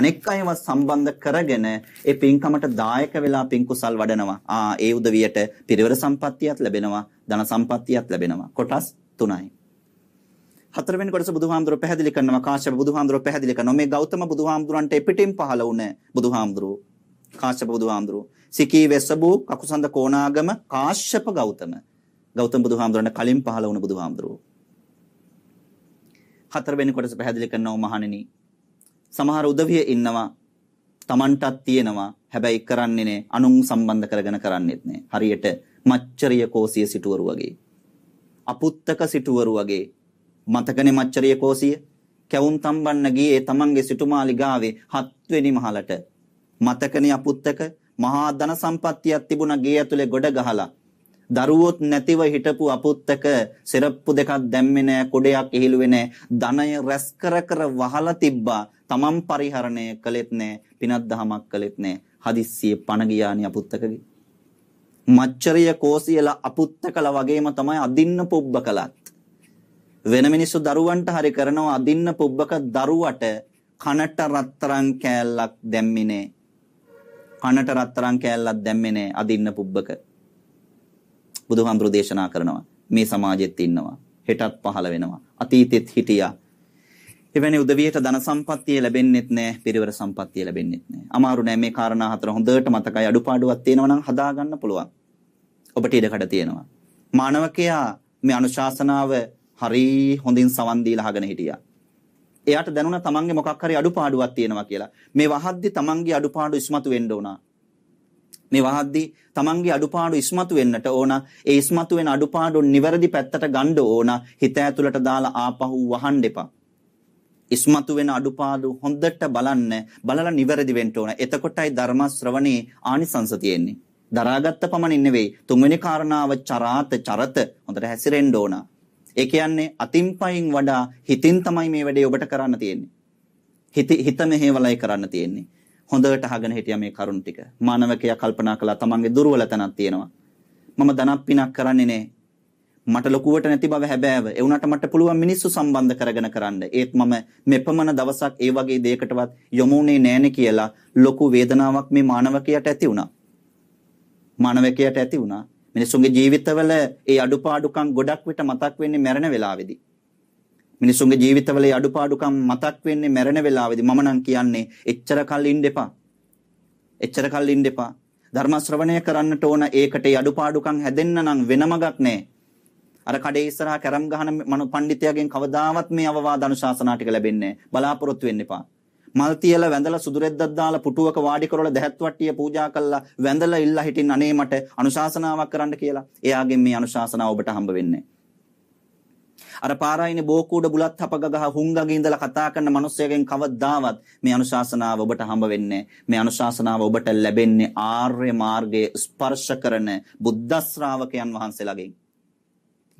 අනෙක් අයව සම්බන්ධ කරගෙන ඒ පින්කමට දායක වෙලා පින් කුසල් වඩනවා. ආ ඒ උදවියට පිරිවර සම්පත්තියක් ලැබෙනවා, ධන සම්පත්තියක් ලැබෙනවා. කොටස් 3යි. හතර වෙනි කොටස බුදුහාමුදුර පැහැදිලි කරනවා කාශ්‍යප බුදුහාමුදුර පැහැදිලි කරනවා මේ ගෞතම බුදුහාමුදුරන්ට එපිටින් පහළ වුණ බුදුහාමුදුරු කාශ්‍යප බුදුහාමුදුරු සිකී වෙස්සබු කකුසන්ද කොණාගම කාශ්‍යප ගෞතම ගෞතම බුදුහාමුදුරන්ට කලින් පහළ වුණ බුදුහාමුදුරු හතර වෙනි කොටස පැහැදිලි කරනවා මහණෙනි සමහර උදවිය ඉන්නවා Tamanටත් තියෙනවා හැබැයි කරන්නේ නේ අනුන් සම්බන්ධ කරගෙන කරන්නේත් නේ හරියට මච්චරිය කෝසිය සිටුවරු වගේ අපුත්තක සිටුවරු වගේ මතකනේ මච්චරිය කෝසිය කැවුම් තම්බන්න ගියේ තමන්ගේ සිටුමාලි ගාවේ හත්වෙනි මහලට මතකනේ අපුත්තක මහා ධන සම්පත්තියක් තිබුණා ගේ ඇතුලේ ගොඩ ගහලා දරුවොත් නැතිව හිටපු අපුත්තක සිරප්පු දෙකක් දැම්මේ නෑ කොඩයක් ඉහිලුවේ නෑ ධනය රැස් කර කර වහලා තිබ්බා තමන් පරිහරණය කළෙත් නෑ පිනක් දහමක් කළෙත් නෑ හදිස්සියේ පණ ගියානි අපුත්තකගේ මච්චරිය කෝසියලා අපුත්තකලා වගේම තමයි අදින්න පුබ්බ කළත් වෙන මිනිස්සු දරුවන්ට හරි කරනවා අදින්න පුබ්බක දරුවට කනට රත්තරන් කෑල්ලක් දැම්මිනේ. කනට රත්තරන් කෑල්ලක් දැම්මිනේ අදින්න පුබ්බක. බුදුහාමුදුරු දේශනා කරනවා. මේ සමාජෙත් ඉන්නවා. හෙටත් පහළ වෙනවා. අතීතෙත් හිටියා. එවැනි උදවියට ධන සම්පත්තිය ලැබෙන්නෙත් නෑ පිරිවර සම්පත්තිය ලැබෙන්නෙත් නෑ අමාරු නෑ මේ කාරණා හතර හොඳට මතකයි අඩුපාඩුවක් තියෙනවා නම් හදාගන්න පුළුවන් ඔබට ඉඩකඩ තියෙනවා මානවකයා මේ අනුශාසනාව හරි හොඳින් සවන් දීලා අහගෙන හිටියා. එයාට දැනුණා තමන්ගේ මොකක් හරි අඩුපාඩුවක් තියෙනවා කියලා. මේ වහද්දි තමන්ගේ අඩුපාඩු ඉස්මතු වෙන්න ඕනා. මේ වහද්දි තමන්ගේ අඩුපාඩු ඉස්මතු වෙන්නට ඕන ඒ ඉස්මතු වෙන අඩුපාඩු නිවැරදි පැත්තට ගන්න ඕන හිත ඇතුළට දාලා ආපහු වහන්න එපා ඉස්මතු වෙන අඩුපාඩු හොඳට බලන්න බලලා නිවැරදි වෙන්න ඕන එතකොටයි ධර්ම ශ්‍රවණේ ආනිසංස තියෙන්නේ දරාගත්ත පමණින් නෙවෙයි තුන්වෙනි කාරණාව චරාත චරත හොඳට හැසිරෙන්න ඕන ඒ කියන්නේ අතින් පයින් වඩා හිතින් තමයි මේ වැඩේ ඔබට කරන්න තියෙන්නේ. හිත හිත මෙහෙවලයි කරන්න තියෙන්නේ. හොඳට අහගෙන හිටියා මේ කරුණ ටික. මානවකයා කල්පනා කළා තමන්ගේ දුර්වල තැනක් තියෙනවා. මම ධනක් පිනක් කරන්නේ නැහැ. මට ලොකුවට නැති බව හැබෑව. ඒ වුණාට මට පුළුවන් මිනිස්සු සම්බන්ධ කරගෙන කරන්න. ඒත් මම මෙපමණ දවසක් ඒ වගේ දෙයකටවත් යමුනේ නැහැනේ කියලා ලොකු වේදනාවක් මේ මානවකයාට ඇති වුණා. මානවකයාට ඇති වුණා. මිනිසුන්ගේ ජීවිතවල ඒ අඩුපාඩුකම් ගොඩක් විට මතක් වෙන්නේ මැරෙන වෙලාවේදී. මිනිසුන්ගේ ජීවිතවල ඒ අඩුපාඩුකම් මතක් වෙන්නේ මැරෙන වෙලාවේදී. මම නම් කියන්නේ එච්චර කල් ඉන්න එපා. එච්චර කල් ඉන්න එපා. ධර්ම ශ්‍රවණය කරන්නට ඕන ඒකට ඒ අඩුපාඩුකම් හැදෙන්න නම් වෙනමගක් නැහැ. අර කඩේ ඉස්සරහා කැරම් ගහන මනු පඬිතයාගෙන් කවදාවත් මේ අවවාද අනුශාසනා ටික ලැබෙන්නේ නැහැ. බලාපොරොත්තු වෙන්න එපා. මල් තියලා වැඳලා සුදු රෙද්දක් දාලා පුටුවක වාඩි කරවල දැහත් වට්ටිය පූජා කළා වැඳලා ඉල්ලා හිටින් අනේ මට අනුශාසනාවක් කරන්න කියලා. එයාගෙන් මේ අනුශාසනාව ඔබට හම්බ වෙන්නේ. අර පාරායිනේ බෝකූඩ බුලත් හපග ගහ හුංගගේ ඉඳලා කතා කරන මිනිස්සයෙක්ෙන් කවදාවත් මේ අනුශාසනාව ඔබට හම්බ වෙන්නේ මේ අනුශාසනාව ඔබට ලැබෙන්නේ ආර්ය මාර්ගයේ ස්පර්ශ කරන බුද්ධ ශ්‍රාවකයන් වහන්සේලාගෙන්.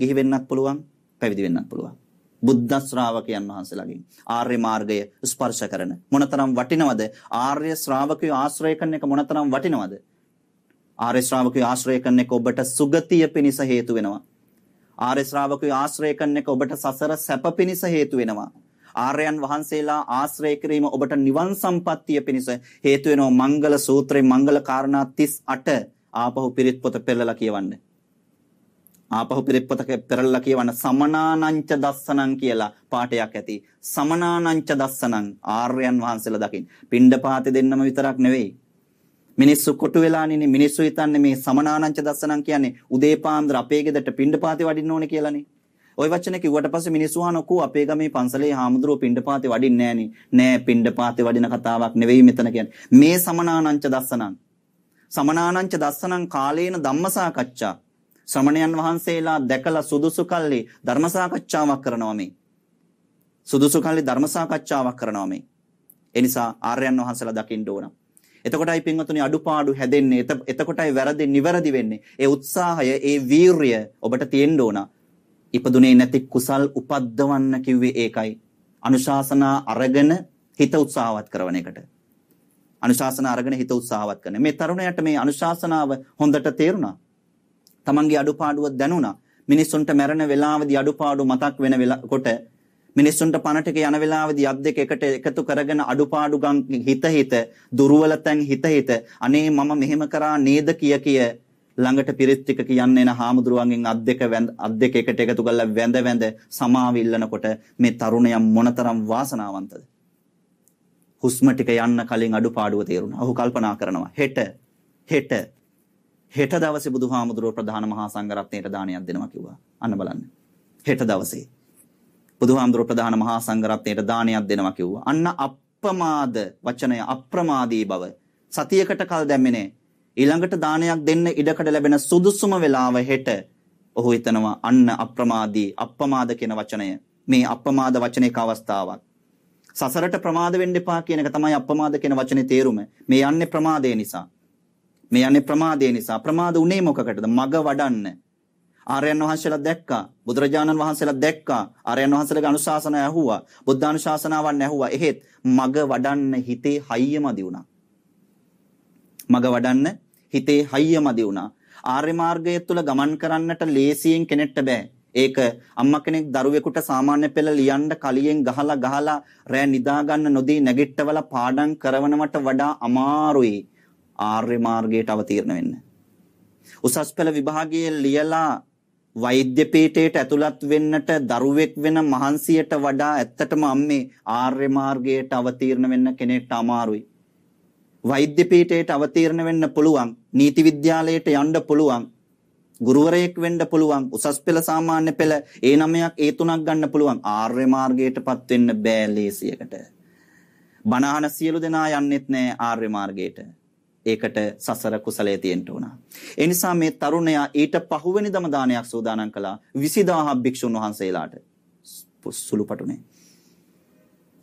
ගිහි වෙන්නත් පුළුවන් පැවිදි වෙන්නත් පුළුවන් බුද්ධ ශ්‍රාවකයන් වහන්සේලාගෙන් ආර්ය මාර්ගය ස්පර්ශ කරන මොනතරම් වටිනවද ආර්ය ශ්‍රාවකයෝ ආශ්‍රය කරන එක මොනතරම් වටිනවද ආර්ය ශ්‍රාවකයෝ ආශ්‍රය කරන එක ඔබට සුගතිය පිණිස හේතු වෙනවා ආර්ය ශ්‍රාවකයෝ ආශ්‍රය කරන එක ඔබට සසර සැප පිණිස හේතු වෙනවා ආර්යයන් වහන්සේලා ආශ්‍රය කිරීම ඔබට නිවන් සම්පත්තිය පිණිස හේතු වෙනවා මංගල සූත්‍රයේ මංගල කාරණා 38 ආපහු පිරිත් පොත පෙරලා කියවන්නේ ආපහු පෙරපතක පෙරල්ලා කියවන සමනානංච දස්සනං කියලා පාඩයක් ඇති. සමනානංච දස්සනං ආර්යයන් වහන්සේලා දකින්. පිණ්ඩපාතේ දෙන්නම විතරක් නෙවෙයි. මිනිස්සු කොටු වෙලානේ මිනිස්සු හිතන්නේ මේ සමනානංච දස්සනං කියන්නේ උදේපාන්දර අපේ ගෙදරට පිණ්ඩපාතේ වඩින්න ඕනේ කියලානේ. ওই වචනේ කිව්වට පස්සේ මිනිස්සු ආනකෝ අපේ ගමේ පන්සලේ හාමුදුරුව පිණ්ඩපාතේ වඩින්නේ නෑනේ. නෑ පිණ්ඩපාතේ වඩින කතාවක් නෙවෙයි මෙතන කියන්නේ. මේ සමනානංච දස්සනං. සමනානංච දස්සනං කාලේන ධම්ම සාකච්ඡා. ශ්‍රමණයන් වහන්සේලා දැකලා සුදුසු කල්ලි ධර්ම සාකච්ඡාවක් කරනවා මේ. සුදුසු කල්ලි ධර්ම සාකච්ඡාවක් කරනවා මේ. ඒ නිසා ආර්යයන් වහන්සේලා දකින්න ඕන. එතකොටයි පින්වතුනි අඩුපාඩු හැදෙන්නේ. එතකොටයි වැරදි නිවැරදි වෙන්නේ. ඒ උත්සාහය, ඒ වීරිය ඔබට තියෙන්න ඕන. ඉපදුනේ නැති කුසල් උපද්දවන්න කිව්වේ ඒකයි. අනුශාසනා අරගෙන හිත උත්සාහවත් කරන එකට. අනුශාසන අරගෙන හිත උත්සාහවත් කරන. මේ තරුණයට මේ අනුශාසනාව හොඳට තේරුණා. තමන්ගේ අඩුපාඩුව දැනුණා. මිනිස්සුන්ට මැරෙන වෙලාවදී අඩුපාඩු මතක් වෙන වෙලාවට මිනිස්සුන්ට පණටක යන වෙලාවදී අත් දෙක එකට එකතු කරගෙන අඩුපාඩු ගම් හිත හිත දුර්වල තැන් හිත හිත අනේ මම මෙහෙම කරා නේද කිය කිය ළඟට පිරිත් ටික කියන්න එන හාමුදුරුවන්ගෙන් අත් දෙක අත් දෙක එකට එකතු කරලා වැඳ වැඳ සමාව ඉල්ලනකොට මේ තරුණයා මොනතරම් වාසනාවන්තද හුස්ම ටික යන්න කලින් අඩුපාඩුව තේරුණා. ඔහු කල්පනා කරනවා හෙට හෙට හෙට දවසේ බුදුහාමුදුරුවෝ ප්‍රධාන මහා සංඝරත්නයට දානයක් දෙනවා කිව්වා. අන්න බලන්න. හෙට දවසේ බුදුහාමුදුරුවෝ ප්‍රධාන මහා සංඝරත්නයට දානයක් දෙනවා කිව්වා. අන්න අප්‍රමාද වචනය අප්‍රමාදී බව සතියකට කල් දැම්මේ ඊළඟට දානයක් දෙන්න ඉඩකඩ ලැබෙන සුදුසුම වෙලාව හෙට. ඔහු හිතනවා අන්න අප්‍රමාදී අප්‍රමාද කියන වචනය. මේ අප්‍රමාද වචනයක අවස්ථාවක්. සසරට ප්‍රමාද වෙන්න එපා කියන එක තමයි අප්‍රමාද කියන වචනේ තේරුම. මේ යන්නේ ප්‍රමාදය නිසා. මේ යන්නේ ප්‍රමාදය නිසා. ප්‍රමාද උනේ මොකකටද? මග වඩන්න. ආර්යයන් වහන්සේලා දැක්කා. බුදුරජාණන් වහන්සේලා දැක්කා. ආර්යයන් වහන්සේලාගේ අනුශාසන ඇහුවා. බුද්ධ අනුශාසනාවන් ඇහුවා. එහෙත් මග වඩන්න හිතේ හයියමදි වුණා. මග වඩන්න හිතේ හයියමදි වුණා. ආර්ය මාර්ගය තුල ගමන් කරන්නට ලේසියෙන් කෙනෙක්ට බෑ. ඒක අම්මා කෙනෙක් දරුවෙකුට සාමාන්‍ය පෙළ ලියන්න කලියෙන් ගහලා ගහලා රෑ නිදා ගන්න නොදී නැගිට්ටවල පාඩම් කරනවට වඩා අමාරුයි. ආර්ය මාර්ගයට අවතීර්ණ වෙන්න. උසස් පෙළ විභාගයේ ලියලා වෛද්‍ය පීඨයට ඇතුළත් වෙන්නට දරුවෙක් වෙන මහන්සියට වඩා ඇත්තටම අම්මේ ආර්ය මාර්ගයට අවතීර්ණ වෙන්න කෙනෙක්ට අමාරුයි. වෛද්‍ය පීඨයට අවතීර්ණ වෙන්න පුළුවන්, නීති විද්‍යාලයට යන්න පුළුවන්, ගුරුවරයෙක් වෙන්න පුළුවන්, උසස් පෙළ සාමාන්‍ය පෙළ ඒ නමයක් ඒ තුනක් ගන්න පුළුවන්. ආර්ය මාර්ගයටපත් වෙන්න බෑ ලේසියකට. බණහන සියලු දෙනා යන්නෙත් නෑ ආර්ය මාර්ගයට. ඒකට සසර කුසලයේ තියෙන්න උනා. ඒ නිසා මේ තරුණයා ඊට පහුවෙනිදම දානයක් සූදානම් කළා 20000ක් භික්ෂුන් වහන්සේලාට. සුළුපටුනේ.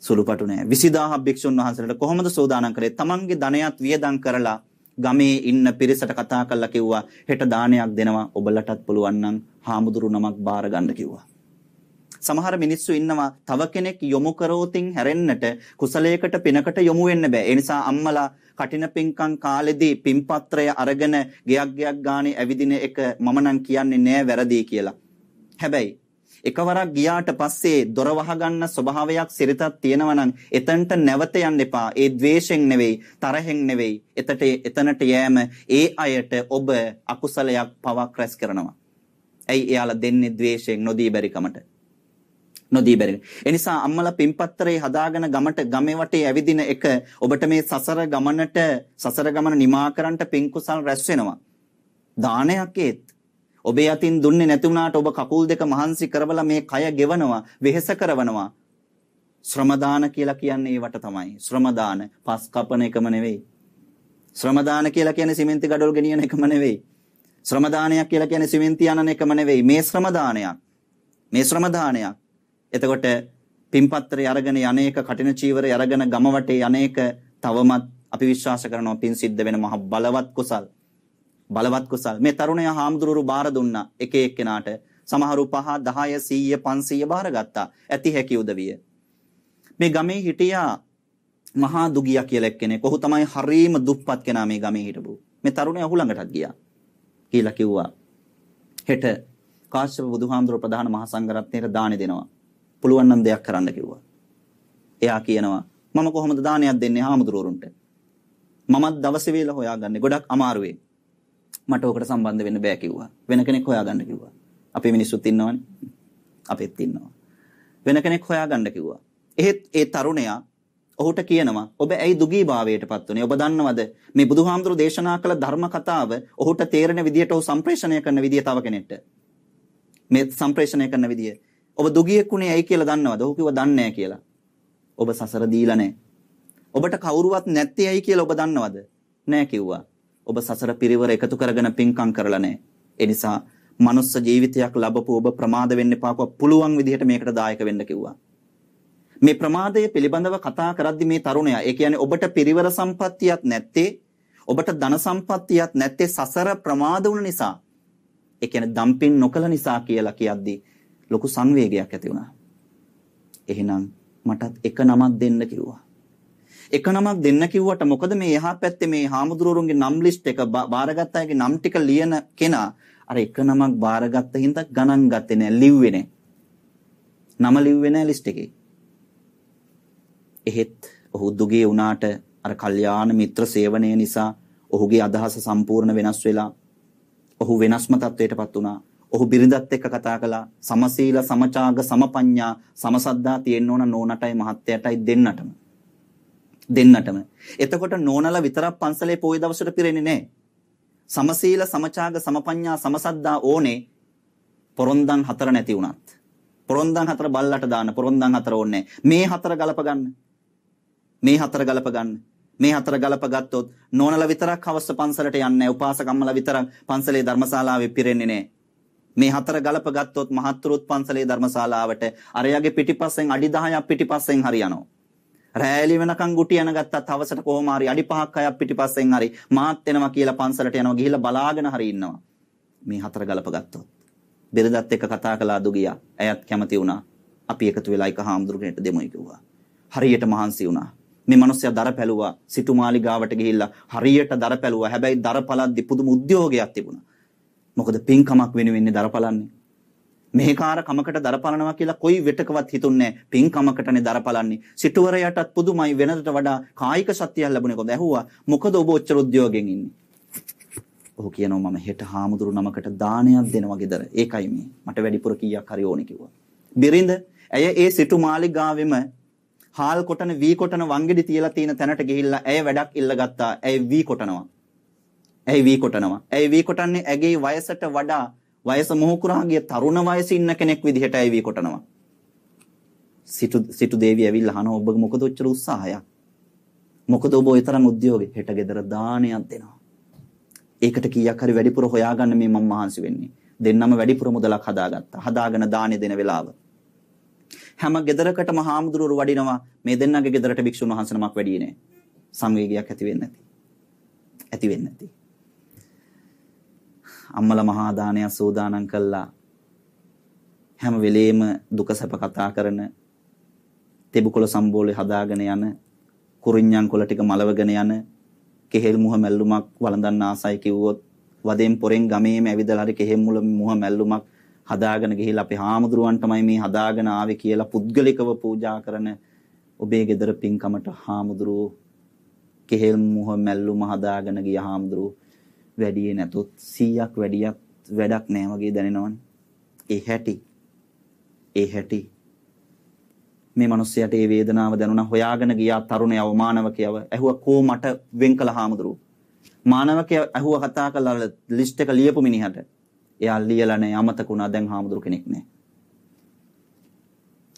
සුළුපටුනේ 20000ක් භික්ෂුන් වහන්සේලාට කොහොමද සූදානම් කරේ? තමන්ගේ ධනයත් වියදම් කරලා ගමේ ඉන්න පිරිසට කතා කරලා කිව්වා හෙට දානයක් දෙනවා ඔබලටත් පුළුවන් නම් හාමුදුරු නමක් බාර ගන්න කිව්වා. සමහර මිනිස්සු ඉන්නවා තව කෙනෙක් යොමු කරෝතින් හැරෙන්නට කුසලයකට පිනකට යොමු වෙන්න බෑ. ඒ නිසා අම්මලා කටින පින්කම් කාලෙදී පින්පත්‍රය අරගෙන ගයක් ගයක් ගානේ ඇවිදින එක මම නම් කියන්නේ නෑ වැරදි කියලා. හැබැයි එකවරක් ගියාට පස්සේ දොර වහගන්න ස්වභාවයක් සිරිතක් තියෙනවා නම් එතනට නැවත යන්න එපා. ඒ द्वේෂෙන් නෙවෙයි, තරහෙන් නෙවෙයි. එතට එතනට යෑම ඒ අයට ඔබ අකුසලයක් පවක් රැස් කරනවා. ඇයි එයාලා දෙන්නේ द्वේෂයෙන් නොදී බැරිකමට. නොදී බැරි. ඒ නිසා අම්මලා පින්පත්තරේ හදාගෙන ගමට ගමේ වටේ ඇවිදින එක ඔබට මේ සසර ගමනට සසර ගමන නිමා කරන්නට පින් කුසල් රැස් වෙනවා. දානයක් ඒත් ඔබේ අතින් දුන්නේ නැති වුණාට ඔබ කකුල් දෙක මහන්සි කරවලා මේ කය ගෙවනවා, වෙහෙස කරවනවා. ශ්‍රමදාන කියලා කියන්නේ ඒවට තමයි. ශ්‍රමදාන පස් කපන එකම නෙවෙයි. ශ්‍රමදාන කියලා කියන්නේ සිමෙන්ති ගඩොල් ගෙනියන එකම නෙවෙයි. ශ්‍රමදානයක් කියලා කියන්නේ සිමෙන්ති යනන එකම නෙවෙයි. මේ ශ්‍රමදානයක්. මේ ශ්‍රමදානයක්. එතකොට පින්පත්‍රය අරගෙන යන්නේක කටින චීවරය අරගෙන ගම වටේ යන්නේක තවමත් අපි විශ්වාස කරනවා පින් සිද්ධ වෙන මහ බලවත් කුසල්. බලවත් කුසල්. මේ තරුණයා හාමුදුරුවෝ බාර දුන්නා එක එක්කෙනාට. සමහරු 5 10 100 500 බාර ගත්තා. ඇති හැකි උදවිය. මේ ගමේ හිටියා මහා දුගියා කියලා එක්කෙනෙක්. ඔහු තමයි හරීම දුප්පත් කෙනා මේ ගමේ හිටපු. මේ තරුණයා ඔහු ළඟටත් ගියා. කියලා කිව්වා. හෙට කාශ්‍යප බුදුහාමුදුරුවෝ ප්‍රධාන මහා සංඝරත්නයට දානි දෙනවා. පුළුවන් නම් දෙයක් කරන්න කිව්වා. එයා කියනවා මම කොහොමද දානයක් දෙන්නේ හාමුදුරුවරුන්ට? මමත් දවසේ වේල හොයාගන්නේ ගොඩක් අමාරුවේ. මට ඕකට සම්බන්ධ වෙන්න බෑ කිව්වා. වෙන කෙනෙක් හොයාගන්න කිව්වා. අපේ මිනිස්සුත් ඉන්නවනේ. අපෙත් ඉන්නවා. වෙන කෙනෙක් හොයාගන්න කිව්වා. එහෙත් ඒ තරුණයා ඔහුට කියනවා ඔබ ඇයි දුගීභාවයටපත් උනේ? ඔබ දන්නවද මේ බුදුහාමුදුරු දේශනා කළ ධර්ම කතාව ඔහුට තේරෙන විදියට ඔහු සම්ප්‍රේෂණය කරන විදිය තව කෙනෙක්ට. මේ සම්ප්‍රේෂණය කරන විදිය ඔබ දුගියෙක් උනේ ඇයි කියලා දන්නවද? ඔහු කිව්වා දන්නේ නැහැ කියලා. ඔබ සසර දීලා නැහැ. ඔබට කවුරුවත් නැත්තේ ඇයි කියලා ඔබ දන්නවද? නැහැ කිව්වා. ඔබ සසර පිරිවර එකතු කරගෙන පින්කම් කරලා නැහැ. ඒ නිසා මනුස්ස ජීවිතයක් ලැබපු ඔබ ප්‍රමාද වෙන්න එපාකව පුළුවන් විදිහට මේකට දායක වෙන්න කිව්වා. මේ ප්‍රමාදය පිළිබඳව කතා කරද්දි මේ තරුණයා ඒ කියන්නේ ඔබට පිරිවර සම්පත්තියක් නැත්තේ ඔබට ධන සම්පත්තියක් නැත්තේ සසර ප්‍රමාද වුණ නිසා ඒ කියන්නේ දම්පින් නොකළ නිසා කියලා කියද්දී ලොකු සංවේගයක් ඇති වුණා. එහෙනම් මටත් එක නමක් දෙන්න කිව්වා. එක නමක් දෙන්න කිව්වට මොකද මේ එහා පැත්තේ මේ හාමුදුරුවන්ගේ නම් ලිස්ට් එක බාරගත්ත අයගේ නම් ටික ලියන කෙනා අර එක නමක් බාරගත්ත හින්දා ගණන් ගත්තේ නෑ ලිව්වේ නෑ. නම ලිව්වේ නෑ ලිස්ට් එකේ. එහෙත් ඔහු දුගේ වුණාට අර කල්යාණ මිත්‍ර සේවනය නිසා ඔහුගේ අදහස සම්පූර්ණ වෙනස් වෙලා ඔහු වෙනස්ම තත්වයටපත් වුණා. ඔහු බිරිඳත් එක්ක කතා කළා. සමශීල, සමචාග, සමපඤ්ඤා, සමසද්දා තියෙන්න ඕන නෝනටයි මහත්තයටයි දෙන්නටම. දෙන්නටම. එතකොට නෝනලා විතරක් පන්සලේ පොයේ දවසට පිරෙන්නේ නැහැ. සමශීල, සමචාග, සමපඤ්ඤා, සමසද්දා ඕනේ පොරොන්දන් හතර නැති වුණත්. පොරොන්දන් හතර බල්ලට දාන්න පොරොන්දන් හතර ඕනේ මේ හතර ගලප ගන්න මේ හතර ගලප ගන්න මේ හතර ගලප ගත්තොත් නෝනලා විතරක් හවස පන්සලට යන්නේ නැහැ උපාසකම්මලා විතරක් පන්සලේ ධර්මශාලාවේ පිරෙන්නේ නැහැ මේ හතර ගලප ගත්තොත් මහත්තුරුත් පන්සලේ ධර්මශාලාවට අරයාගේ පිටිපස්සෙන් අඩි 10ක් පිටිපස්සෙන් හරි යනවා. රෑලි වෙනකන් ගුටි යන ගත්තත් හවසට කොහොම හරි අඩි 5ක් 6ක් පිටිපස්සෙන් හරි මාත් එනවා කියලා පන්සලට යනවා ගිහිල්ලා බලාගෙන හරි ඉන්නවා. මේ හතර ගලප ගත්තොත්. බෙරදත් එක්ක කතා කළා දුගියා. ඇයත් කැමති වුණා. අපි එකතු වෙලා එක හාමුදුරුවන්ට දෙමුයි කිව්වා. හරියට මහන්සි වුණා. මේ මිනිස්සයා දර පැලුවා. සිටුමාලි ගාවට ගිහිල්ලා හරියට දර පැලුවා. හැබැයි දර පළද්දි පුදුම උද්‍යෝගයක් තිබුණා. මොකද පින්කමක් වෙනුවෙන්නේ දරපලන්නේ. මෙහෙකාර කමකට දරපලනවා කියලා කොයි වෙටකවත් හිතුන්නේ නැහැ. පින්කමකටනේ දරපලන්නේ. සිටුවරයටත් පුදුමයි වෙනදට වඩා කායික සත්‍යයක් ලැබුණේ කොහොමද? ඇහුවා. මොකද ඔබ ඔච්චර උද්‍යෝගයෙන් ඉන්නේ? ඔහු කියනවා මම හෙට හාමුදුරු නමකට දානයක් දෙනවා ගෙදර. ඒකයි මේ. මට වැඩිපුර කීයක් හරි ඕනේ කිව්වා. බිරිඳ ඇය ඒ සිටු මාලිගාවෙම හාල් කොටන වී කොටන වංගෙඩි තියලා තියෙන තැනට ගිහිල්ලා ඇය වැඩක් ඉල්ලගත්තා. ඇය වී කොටනවා. ඇයි වී කොටනවා? ඇයි වී කොටන්නේ ඇගේ වයසට වඩා වයස මොහුකුරාගේ තරුණ වයසේ ඉන්න කෙනෙක් විදිහට ඇයි වී කොටනවා? සිටු සිටු දේවිය ඇවිල්ලා අහනවා ඔබ මොකද ඔච්චර උත්සාහයක්? මොකද ඔබ ওই තරම් උද්‍යෝගේ හෙට ගෙදර දානයක් දෙනවා. ඒකට කීයක් හරි වැඩිපුර හොයාගන්න මේ මම මහන්සි වෙන්නේ. දෙන්නම වැඩිපුර මුදලක් හදාගත්තා. හදාගෙන දානේ දෙන වෙලාව. හැම ගෙදරකටම හාමුදුරුවරු වඩිනවා මේ දෙන්නගේ ගෙදරට භික්ෂුන් වහන්සේ නමක් වැඩියේ නෑ. සංවේගයක් ඇති වෙන්නේ නැති. ඇති වෙන්නේ නැති. අම්මල මහා දානය සෝදානම් කළා. හැම වෙලේම දුක සැප කතා කරන තෙබුකොළ සම්බෝලේ හදාගෙන යන කුරින්ඥන් කොළ ටික මලවගෙන යන කෙහෙල් මුහ මැල්ලුමක් වළඳන්න ආසයි කිව්වොත් වදෙන් පොරෙන් ගමේම ඇවිදලා හරි කෙහෙල් මුල මුහ මැල්ලුමක් හදාගෙන ගිහිල්ලා අපේ හාමුදුරුවන් තමයි මේ හදාගෙන ආවේ කියලා පුද්ගලිකව පූජා කරන ඔබේ ගෙදර පින්කමට හාමුදුරුවෝ කෙහෙල් මුහ මැල්ලුම හදාගෙන ගිය හාමුදුරුවෝ වැඩියේ නැතොත් 100ක් වැඩියක් වැඩක් නෑ වගේ දැනෙනවනේ. ඒ හැටි. ඒ හැටි. මේ මිනිස්සයාට ඒ වේදනාව දැනුණා හොයාගෙන ගියා තරුණයව මානවකයව. ඇහුවා කෝ මට වෙන් කළ හාමුදුරුවෝ. මානවකයා ඇහුවා කතා කළා ලිස්ට් එක ලියපු මිනිහට. එයා ලියලා නෑ අමතකුණා දැන් හාමුදුරු කෙනෙක් නෑ.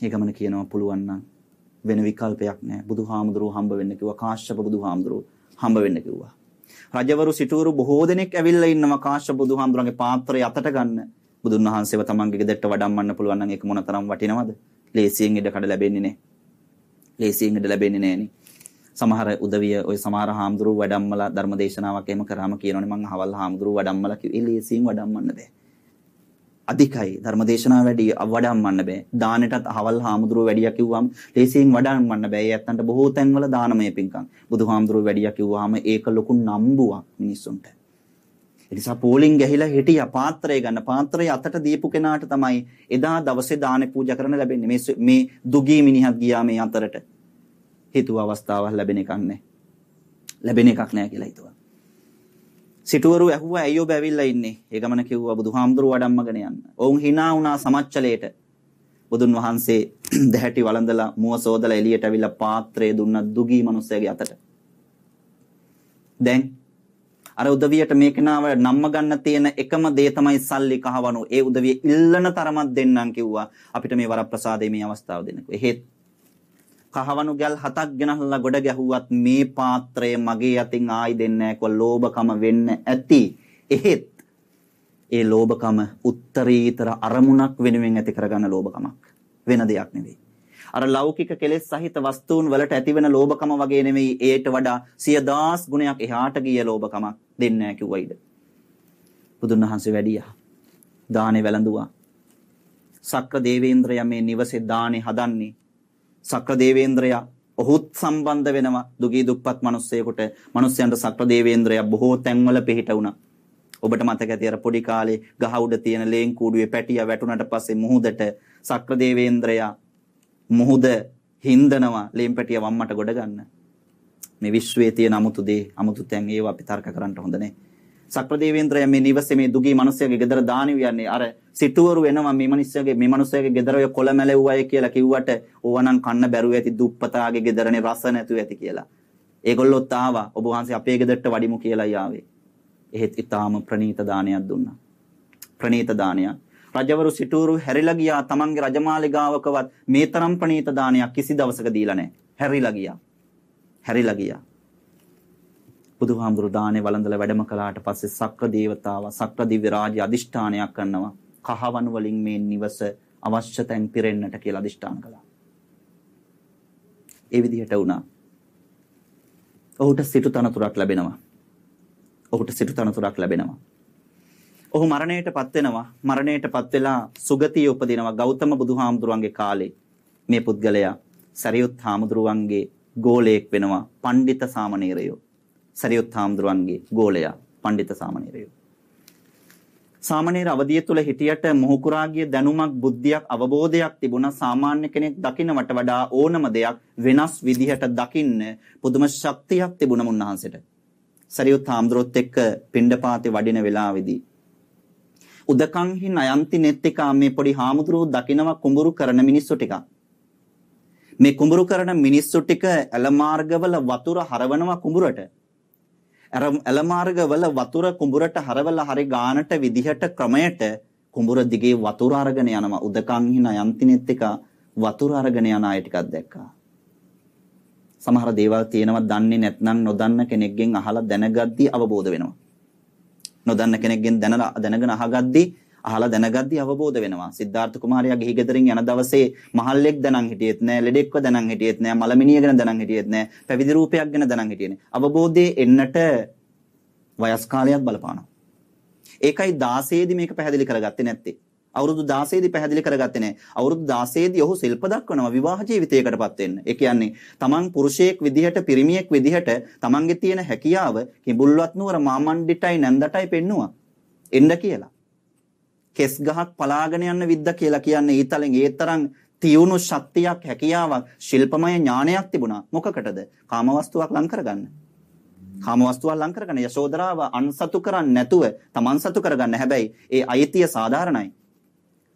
ඒ ගමන කියනවා පුළුවන් නම් වෙන විකල්පයක් නෑ. බුදුහාමුදුරුවෝ හම්බ වෙන්න කිව්වා. කාශ්‍යප බුදුහාමුදුරුවෝ හම්බ වෙන්න කිව්වා. රජවරු සිටුවරු බොහෝ දෙනෙක් ඇවිල්ලා ඉන්නවා කාශ්‍යප බුදුහාමුදුරන්ගේ පාත්‍රය අතට ගන්න. බුදුන් වහන්සේව තමන්ගේ ගෙදරට වඩම්මන්න පුළුවන් නම් ඒක මොනතරම් වටිනවද? ලේසියෙන් ඉඩ කඩ ලැබෙන්නේ නැහැ. ලේසියෙන් ඉඩ ලැබෙන්නේ නැහෙනේ. සමහර උදවිය ඔය සමහර හාමුදුරුවෝ වඩම්මලා ධර්මදේශනාවක් එහෙම කරාම කියනවනේ මං අහවල් හාමුදුරුවෝ වඩම්මලා කිව්වේ ලේසියෙන් වඩම්මන්න බෑ. අධිකයි ධර්මදේශනා වැඩි වඩම්මන්න බෑ දානෙටත් අහවල් හාමුදුරුව වැඩිය කිව්වම ලේසියෙන් වඩම්මන්න බෑ ඒ ඇත්තන්ට බොහෝ තැන්වල දානමය පින්කම් බුදුහාමුදුරුව වැඩිය කිව්වම ඒක ලොකු නම්බුවක් මිනිස්සුන්ට ඒ නිසා පෝලිං ගහිලා හිටිය පාත්‍රය ගන්න පාත්‍රය අතට දීපු කෙනාට තමයි එදා දවසේ දානෙ පූජා කරන්න ලැබෙන්නේ මේ මේ දුගී මිනිහක් ගියා මේ අතරට හිතුව අවස්ථාවක් ලැබෙන එකක් නෑ ලැබෙන එකක් නෑ කියලා හිතුවා සිටුවරු ඇහුවා ඇයි ඔබ ඇවිල්ලා ඉන්නේ? ඒ ගමන කිව්වා බුදුහාමුදුරුව වඩම්මගෙන යන්න. ඔවුන් hina වුණා සමච්චලයට. බුදුන් වහන්සේ [CLEARS THROAT] දැහැටි වළඳලා මුව සෝදලා එළියට ඇවිල්ලා පාත්‍රය දුන්න දුගී මිනිසයාගේ අතට. දැන් අර උදවියට මේ කෙනාව නම්ම ගන්න තියෙන එකම දේ තමයි සල්ලි කහවණු. ඒ උදවිය ඉල්ලන තරමක් දෙන්නම් කිව්වා. අපිට මේ වරප්‍රසාදයේ මේ අවස්ථාව දෙන්නකෝ. එහෙත් කහවණු ගල් හතක් ගෙනහල්ලා ගොඩ ගැහුවත් මේ පාත්‍රය මගේ අතින් ආයි දෙන්නේ නැහැ කියලා ලෝභකම වෙන්න ඇති. එහෙත් ඒ ලෝභකම උත්තරීතර අරමුණක් වෙනුවෙන් ඇති කරගන්න ලෝභකමක්. වෙන දෙයක් නෙවෙයි. අර ලෞකික කෙලෙස් සහිත වස්තුන් වලට ඇතිවෙන ලෝභකම වගේ නෙවෙයි ඒට වඩා සියදාස් ගුණයක් එහාට ගිය ලෝභකමක් දෙන්නේ නැහැ කිව්වයිද? බුදුන් වහන්සේ වැඩියා. දානේ වැළඳුවා. සක්‍ර දේවේන්ද්‍රයා මේ නිවසේ දානේ හදන්නේ සක්‍රදේවේන්ද්‍රයා ඔහුත් සම්බන්ධ වෙනවා දුගී දුප්පත් මිනිස්සෙකුට මිනිස්යන්ට සක්‍රදේවේන්ද්‍රයා බොහෝ තැන්වල පිහිට වුණා. ඔබට මතක ඇති අර පොඩි කාලේ ගහ උඩ තියෙන ලේන් කූඩුවේ පැටියා වැටුණට පස්සේ මුහුදට සක්‍රදේවේන්ද්‍රයා මුහුද හින්දනවා ලේන් පැටියා වම්මට ගොඩ ගන්න. මේ විශ්වයේ තියෙන 아무තු දේ 아무තු තැන් ඒවා අපි තර්ක කරන්න හොඳ නැහැ. සක්‍රදේවේන්ද්‍රය මේ නිවසේ මේ දුගී මිනිස්සයාගේ ගෙදර දානි වියන්නේ අර සිටුවරු එනවා මේ මිනිස්සයාගේ මේ මිනිස්සයාගේ ගෙදර ඔය කොළ මැලෙව්වයි කියලා කිව්වට ඕවනම් කන්න බැරුව ඇති දුප්පතාගේ ගෙදරනේ රස නැතුව ඇති කියලා. ඒගොල්ලොත් ආවා ඔබ වහන්සේ අපේ ගෙදරට වඩිමු කියලායි ආවේ. එහෙත් ඊටාම ප්‍රණීත දානයක් දුන්නා. ප්‍රණීත දානයක්. රජවරු සිටුවරු හැරිලා ගියා තමන්ගේ රජමාලිගාවකවත් මේ තරම් ප්‍රණීත දානයක් කිසි දවසක දීලා නැහැ. හැරිලා ගියා. හැරිලා ගියා. බුදුහාමුදුරු දානේ වළඳලා වැඩම කළාට පස්සේ සක්‍ර දේවතාවා සක්‍ර දිව්‍ය රාජ්‍ය අදිෂ්ඨානයක් කරනවා කහවණු වලින් මේ නිවස අවශ්‍ය තැන් පිරෙන්නට කියලා අදිෂ්ඨාන කළා. ඒ විදිහට වුණා. ඔහුට සිටු තනතුරක් ලැබෙනවා. ඔහුට සිටු තනතුරක් ලැබෙනවා. ඔහු මරණයටපත් වෙනවා. මරණයටපත් වෙලා සුගතිය උපදිනවා. ගෞතම බුදුහාමුදුරන්ගේ කාලේ මේ පුද්ගලයා සරියුත් හාමුදුරුවන්ගේ ගෝලයෙක් වෙනවා. පණ්ඩිත සාමණේරයෝ. සරියුත් හාමුදුරුවන්ගේ ගෝලයා පඬිත සාමණේරයෝ. සාමණේර අවධිය තුල හිටියට මොහුකුරාගේ දැනුමක් බුද්ධියක් අවබෝධයක් තිබුණා සාමාන්‍ය කෙනෙක් දකින්නට වඩා ඕනම දෙයක් වෙනස් විදිහට දකින්න පුදුම ශක්තියක් තිබුණා මුන්නහන්සේට. සරියුත් හාමුදුරුවොත් එක්ක පිණ්ඩපාතේ වඩින වෙලාවේදී උදකන්හි නයන්ති net එක මේ පොඩි හාමුදුරුවෝ දකිනවා කුඹුරු කරන මිනිස්සු ටික. මේ කුඹුරු කරන මිනිස්සු ටික ඇලමාර්ගවල වතුර හරවනවා කුඹුරට. ඇලමාර්ගවල වතුර කුඹුරට හරවලා හරි ගානට විදිහට ක්‍රමයට කුඹුර දිගේ වතුර අරගෙන යනවා උදකන් හින යන්තිනෙත් එක වතුර අරගෙන යන අය ටිකක් දැක්කා. සමහර දේවල් තියෙනවා දන්නේ නැත්නම් නොදන්න කෙනෙක්ගෙන් අහලා දැනගද්දී අවබෝධ වෙනවා. නොදන්න කෙනෙක්ගෙන් දැනලා දැනගෙන අහගද්දී අහලා දැනගද්දී අවබෝධ වෙනවා. සිද්ධාර්ථ කුමාරයා ගිහි ගෙදරින් යන දවසේ මහල්ලෙක් දැනන් හිටියෙත් නෑ, ලෙඩෙක්ව දැනන් හිටියෙත් නෑ, මලමිනිය ගැන දැනන් හිටියෙත් නෑ, පැවිදි රූපයක් ගැන දැනන් හිටියේ නෑ. අවබෝධයේ එන්නට වයස් කාලයක් බලපානවා. ඒකයි 16 දී මේක පැහැදිලි කරගත්තේ නැත්තේ. අවුරුදු 16 දී පැහැදිලි කරගත්තේ නැහැ. අවුරුදු 16 දී ඔහු සිල්ප දක්වනවා විවාහ ජීවිතයකටපත් වෙන්න. ඒ කියන්නේ තමන් පුරුෂයෙක් විදිහට පිරිමියෙක් විදිහට තමන්ගේ තියෙන හැකියාව කිඹුල්වත් නුවර මාමණ්ඩිටයි නැන්දටයි පෙන්නවා. එන්න කියලා. කෙස් ගහක් පලාගෙන යන විද්ද කියලා කියන්නේ ඊතලෙන් ඒ තරම් තියුණු ශක්තියක් හැකියාවක් ශිල්පමය ඥානයක් තිබුණා. මොකකටද? කාමවස්තුවක් ලං කරගන්න. කාමවස්තුවක් ලං කරගන්න යශෝදරාව අන්සතු කරන්නේ නැතුව තමන් සතු කරගන්න. හැබැයි ඒ අයිතිය සාධාරණයි.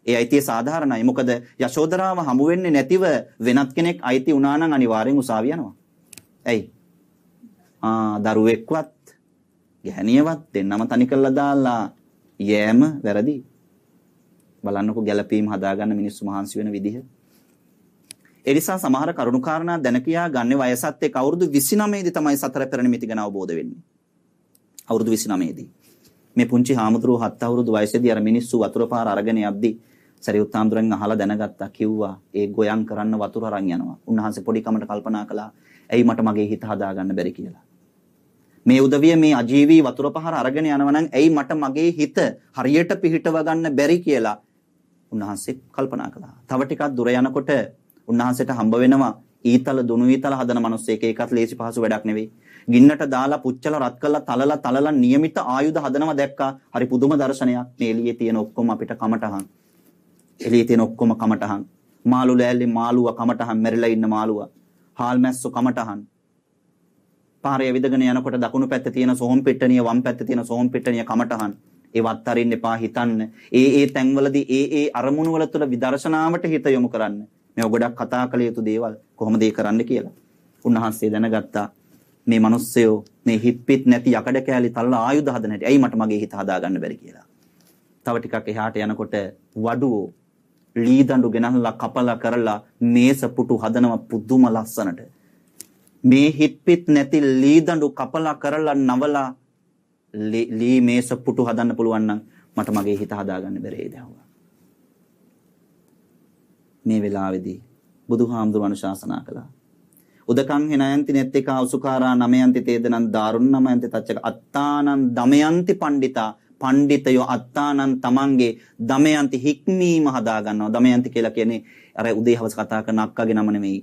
ඒ අයිතිය සාධාරණයි. මොකද යශෝදරාව හමු වෙන්නේ නැතිව වෙනත් කෙනෙක් අයිති වුණා නම් අනිවාර්යෙන් උසාවි යනවා. ඇයි? ආ දරුවෙක්වත් ගැහණියවත් දෙන්නම තනි කරලා දාලා යෑම වැරදි. බලන්නකො ගැළපීම් හදාගන්න මිනිස්සු මහන්සි වෙන විදිහ. ඒ නිසා සමහර කරුණුකාරණා දැන කියා ගන්නේ වයසත් එක්ක අවුරුදු 29 දී තමයි සතර පෙරණිමිති ගැන අවබෝධ වෙන්නේ. අවුරුදු 29 දී. මේ පුංචි හාමුදුරුවෝ හත් අවුරුදු වයසේදී අර මිනිස්සු වතුර පාර අරගෙන යද්දී සරියුත් හාමුදුරන් අහලා දැනගත්තා කිව්වා ඒ ගොයන් කරන්න වතුර අරන් යනවා. උන්වහන්සේ පොඩි කමකට කල්පනා කළා ඇයි මට මගේ හිත හදාගන්න බැරි කියලා. මේ උදවිය මේ අජීවී වතුර පහර අරගෙන යනවා නම් ඇයි මට මගේ හිත හරියට පිහිටව ගන්න බැරි කියලා උන්වහන්සේ කල්පනා කළා. තව ටිකක් දුර යනකොට උන්වහන්සේට හම්බ වෙනවා ඊතල දුණු ඊතල හදන මිනිස්සෙක් ඒකත් ලේසි පහසු වැඩක් නෙවෙයි. ගින්නට දාලා පුච්චලා රත් කරලා තලලා තලලා નિયમિત ආයුධ හදනවා දැක්කා. හරි පුදුම දර්ශනයක්. මේ එළියේ තියෙන ඔක්කොම අපිට කමටහන්. එළියේ තියෙන ඔක්කොම කමටහන්. මාළු ලෑල්ලේ මාළුවා කමටහන් මැරිලා ඉන්න මාළුවා. හාල් මැස්සෝ කමටහන්. පාරේ විදගෙන යනකොට දකුණු පැත්තේ තියෙන සෝම් පිට්ටනිය වම් පැත්තේ තියෙන සෝම් පිට්ටනිය කමටහන්. ඒව අත්හරින්න එපා හිතන්න. ඒ ඒ තැන්වලදී ඒ ඒ අරමුණු වල තුල විදර්ශනාවට හිත යොමු කරන්න. මේ ගොඩක් කතා කළ යුතු දේවල් කොහොමද ඒ කරන්න කියලා. උන්වහන්සේ දැනගත්තා මේ මිනිස්සයෝ මේ හිප්පිත් නැති යකඩ කෑලි තල්ලා ආයුධ හදන හැටි. ඇයි මට මගේ හිත හදාගන්න බැරි කියලා. තව ටිකක් එහාට යනකොට වඩුවෝ ලී දඬු ගෙනල්ලා කපලා කරලා මේස පුටු හදනව පුදුම ලස්සනට. මේ හිප්පිත් නැති ලී දඬු කපලා කරලා නවලා ලී මේස පුටු හදන්න පුළුවන් නම් මට මගේ හිත හදාගන්න බැරේද ඇහුවා. මේ වෙලාවේදී බුදුහාමුදුරන් අනුශාසනා කළා. උදකං හෙනයන්ති නෙත්තේ කාසුකාරා නමයන්ති තේදනං දාරුණ නමයන්ති තච්චක අත්තානං දමයන්ති පණ්ඩිතා පණ්ඩිතයෝ අත්තානං තමන්ගේ දමයන්ති හික්මීම හදාගන්නවා. දමයන්ති කියලා කියන්නේ අර උදේ හවස කතා කරන අක්කගේ නම නෙමෙයි.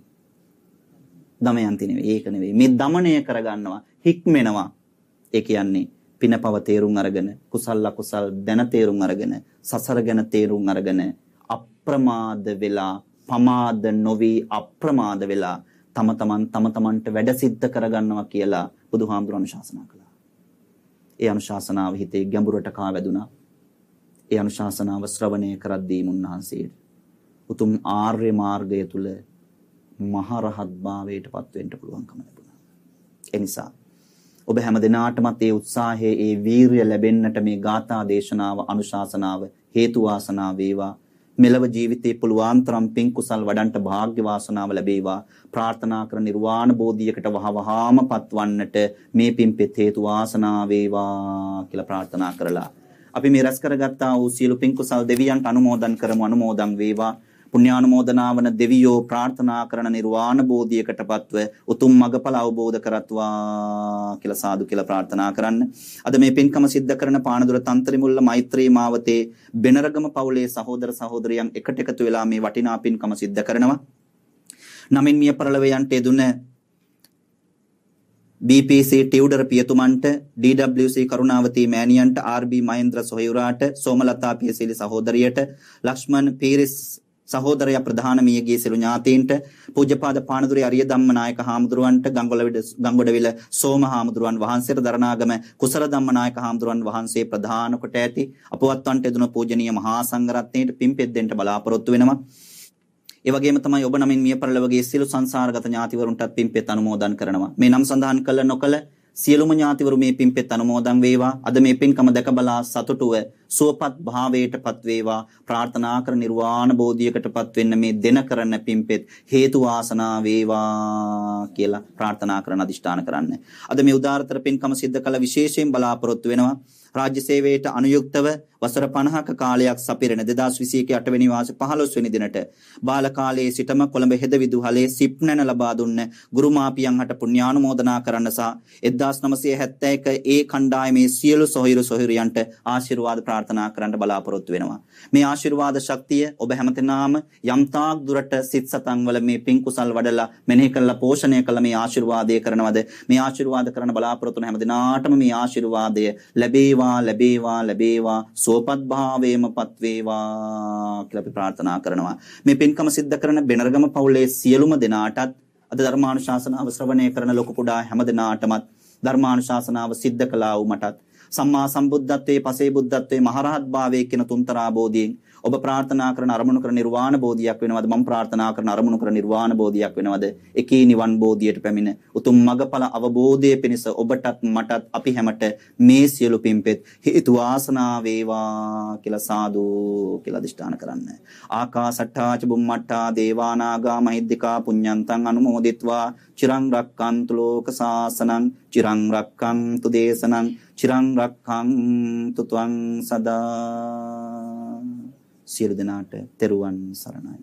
දමයන්ති නෙවෙයි. ඒක නෙවෙයි. මේ দমনය කරගන්නවා, හික්මෙනවා. ඒ කියන්නේ පිනපව තේරුම් අරගෙන කුසල් අකුසල් දැන තේරුම් අරගෙන සසර ගැන තේරුම් අරගෙන අප්‍රමාද වෙලා පමාද නොවි අප්‍රමාද වෙලා තම තමන් තම තමන්ට වැඩ සිද්ධ කරගන්නවා කියලා බුදුහාමුදුරන් ශාසනා කළා. ඒ අනුශාසනාව හිතේ ගැඹුරට කා වැදුනා. ඒ අනුශාසනාව ශ්‍රවණය කරද්දී මුන්නාන්සේට උතුම් ආර්ය මාර්ගය තුල මහරහත් භාවයටපත් වෙන්න පුළුවන්කම ලැබුණා. ඒ නිසා ඔබ හැම දිනාටමත් ඒ උත්සාහයේ ඒ වීරිය ලැබෙන්නට මේ ගාථා දේශනාව අනුශාසනාව හේතු වාසනා වේවා මෙලව ජීවිතේ පුළුවන් තරම් පින් කුසල් වඩන්ට වාග්ය වාසනාව ලැබේවා ප්‍රාර්ථනා කර නිර්වාණ බෝධියකට වහවහාම පත්වන්නට මේ පින් පෙත් හේතු වාසනා වේවා කියලා ප්‍රාර්ථනා කරලා අපි මේ රැස් කරගත්තා වූ සියලු පින් කුසල් දෙවියන්ට අනුමෝදන් කරමු අනුමෝදන් වේවා පුණ්‍යානුමෝදනාවන දෙවියෝ ප්‍රාර්ථනා කරන නිර්වාණ බෝධියකටපත්ව උතුම් මඟඵල අවබෝධ කරත්වා කියලා සාදු කියලා ප්‍රාර්ථනා කරන්න. අද මේ පින්කම සිද්ධ කරන පානදුර තන්ත්‍රිමුල්ල මෛත්‍රී මාවතේ බෙනරගම පවුලේ සහෝදර සහෝදරියන් එකට එකතු වෙලා මේ වටිනා පින්කම සිද්ධ කරනවා. නමින් මිය පරලවයන්ට එදුන BPC ටියුඩර් පියතුමන්ට DWC කරුණාවතී මෑණියන්ට RB Mahendra සොහයුරාට Somalatha පියසිලි සහෝදරියට Lakshman Peiris සහෝදරයා ප්‍රධාන මියගේ සිළු ඥාතීන්ට පූජ්‍යපාද පානදුරේ අරිය ධම්මනායක හාමුදුරුවන්ට ගංගොඩවිල ගංගොඩවිල සෝම හාමුදුරුවන් වහන්සේට දරණාගම කුසල ධම්මනායක හාමුදුරුවන් වහන්සේ ප්‍රධාන කොට ඇති අපවත්වන්ට එදුන පූජනීය මහා සංඝරත්නයට පිම්පෙද්දෙන්ට බලාපොරොත්තු වෙනවා. ඒ වගේම තමයි ඔබ නමින් මිය පරලොවගේ සිළු සංසාරගත ඥාතිවරුන්ටත් පිම්පෙත් අනුමෝදන් කරනවා. මේ නම් සඳහන් කළ නොකළ සියලුම ඥාතිවරු මේ පින්පෙත් අනුමෝදන් වේවා. අද මේ පින්කම දැක බලා සතුටුව සුවපත් භාවයටපත් වේවා. ප්‍රාර්ථනා කර නිර්වාණ බෝධියකටපත් වෙන්න මේ දෙන කරන පින්පෙත් හේතු වාසනා වේවා කියලා ප්‍රාර්ථනා කරන අදිෂ්ඨාන කරන්න. අද මේ උදාාරතර පින්කම සිද්ධ කළ විශේෂයෙන් බලාපොරොත්තු වෙනවා. රාජ්‍ය සේවයට අනුයුක්තව වසර 50ක කාලයක් සපිරෙන 2021 8 වෙනි මාස 15 වෙනි දිනට බාල කාලයේ සිටම කොළඹ හෙදවිදුහලේ සිප්නන ලබා දුන්න ගුරුමාපියන් හට පුණ්‍යානුමෝදනා කරන්න සහ 1971 ඒ කණ්ඩායමේ සියලු සොහිරු සොහිරියන්ට ආශිර්වාද ප්‍රාර්ථනා කරන්න බලාපොරොත්තු වෙනවා. මේ ආශිර්වාද ශක්තිය ඔබ හැමතෙනාම යම්තාක් දුරට සිත් සතන් වල මේ පින් කුසල් වඩලා මෙනෙහි කරලා පෝෂණය කළ මේ ආශිර්වාදය කරනවද මේ ආශිර්වාද කරන බලාපොරොත්තු වෙන හැමදිනාටම මේ ආශිර්වාදය ලැබේවා ලැබේවා ලැබේවා ලැබේවා සෝපත් භාවයේම පත්වේවා කියලා අපි ප්‍රාර්ථනා කරනවා. මේ පින්කම සිද්ධ කරන බෙනරගම පවුලේ සියලුම දෙනාටත් අද ධර්මානුශාසනාව ශ්‍රවණය කරන ලොකු කුඩා හැම දෙනාටමත් ධර්මානුශාසනාව සිද්ධ කළා වූ මටත් සම්මා සම්බුද්ධත්වයේ පසේ බුද්ධත්වයේ මහරහත් භාවයේ කියන තුන්තරා බෝධියෙන් ඔබ ප්‍රාර්ථනා කරන අරමුණු කරන නිර්වාණ බෝධියක් වෙනවද මම ප්‍රාර්ථනා කරන අරමුණු කරන නිර්වාණ බෝධියක් වෙනවද එකී නිවන් බෝධියට පැමිණ උතුම් මගඵල අවබෝධය පිණිස ඔබටත් මටත් අපි හැමට මේ සියලු පිම්පෙත් හේතු වාසනා වේවා කියලා සාදු කියලා දිෂ්ඨාන කරන්න ආකාසට්ටා ච බුම්මට්ටා දේවානාගා මහිද්దికා පුඤ්ඤන්තං අනුමෝදිත්වා චිරං රක්칸තු ලෝක සාසනං චිරං රක්칸තු දේශනං චිරං රක්칸තු ත්වං සදා සියලු දෙනාට තෙරුවන් සරණයි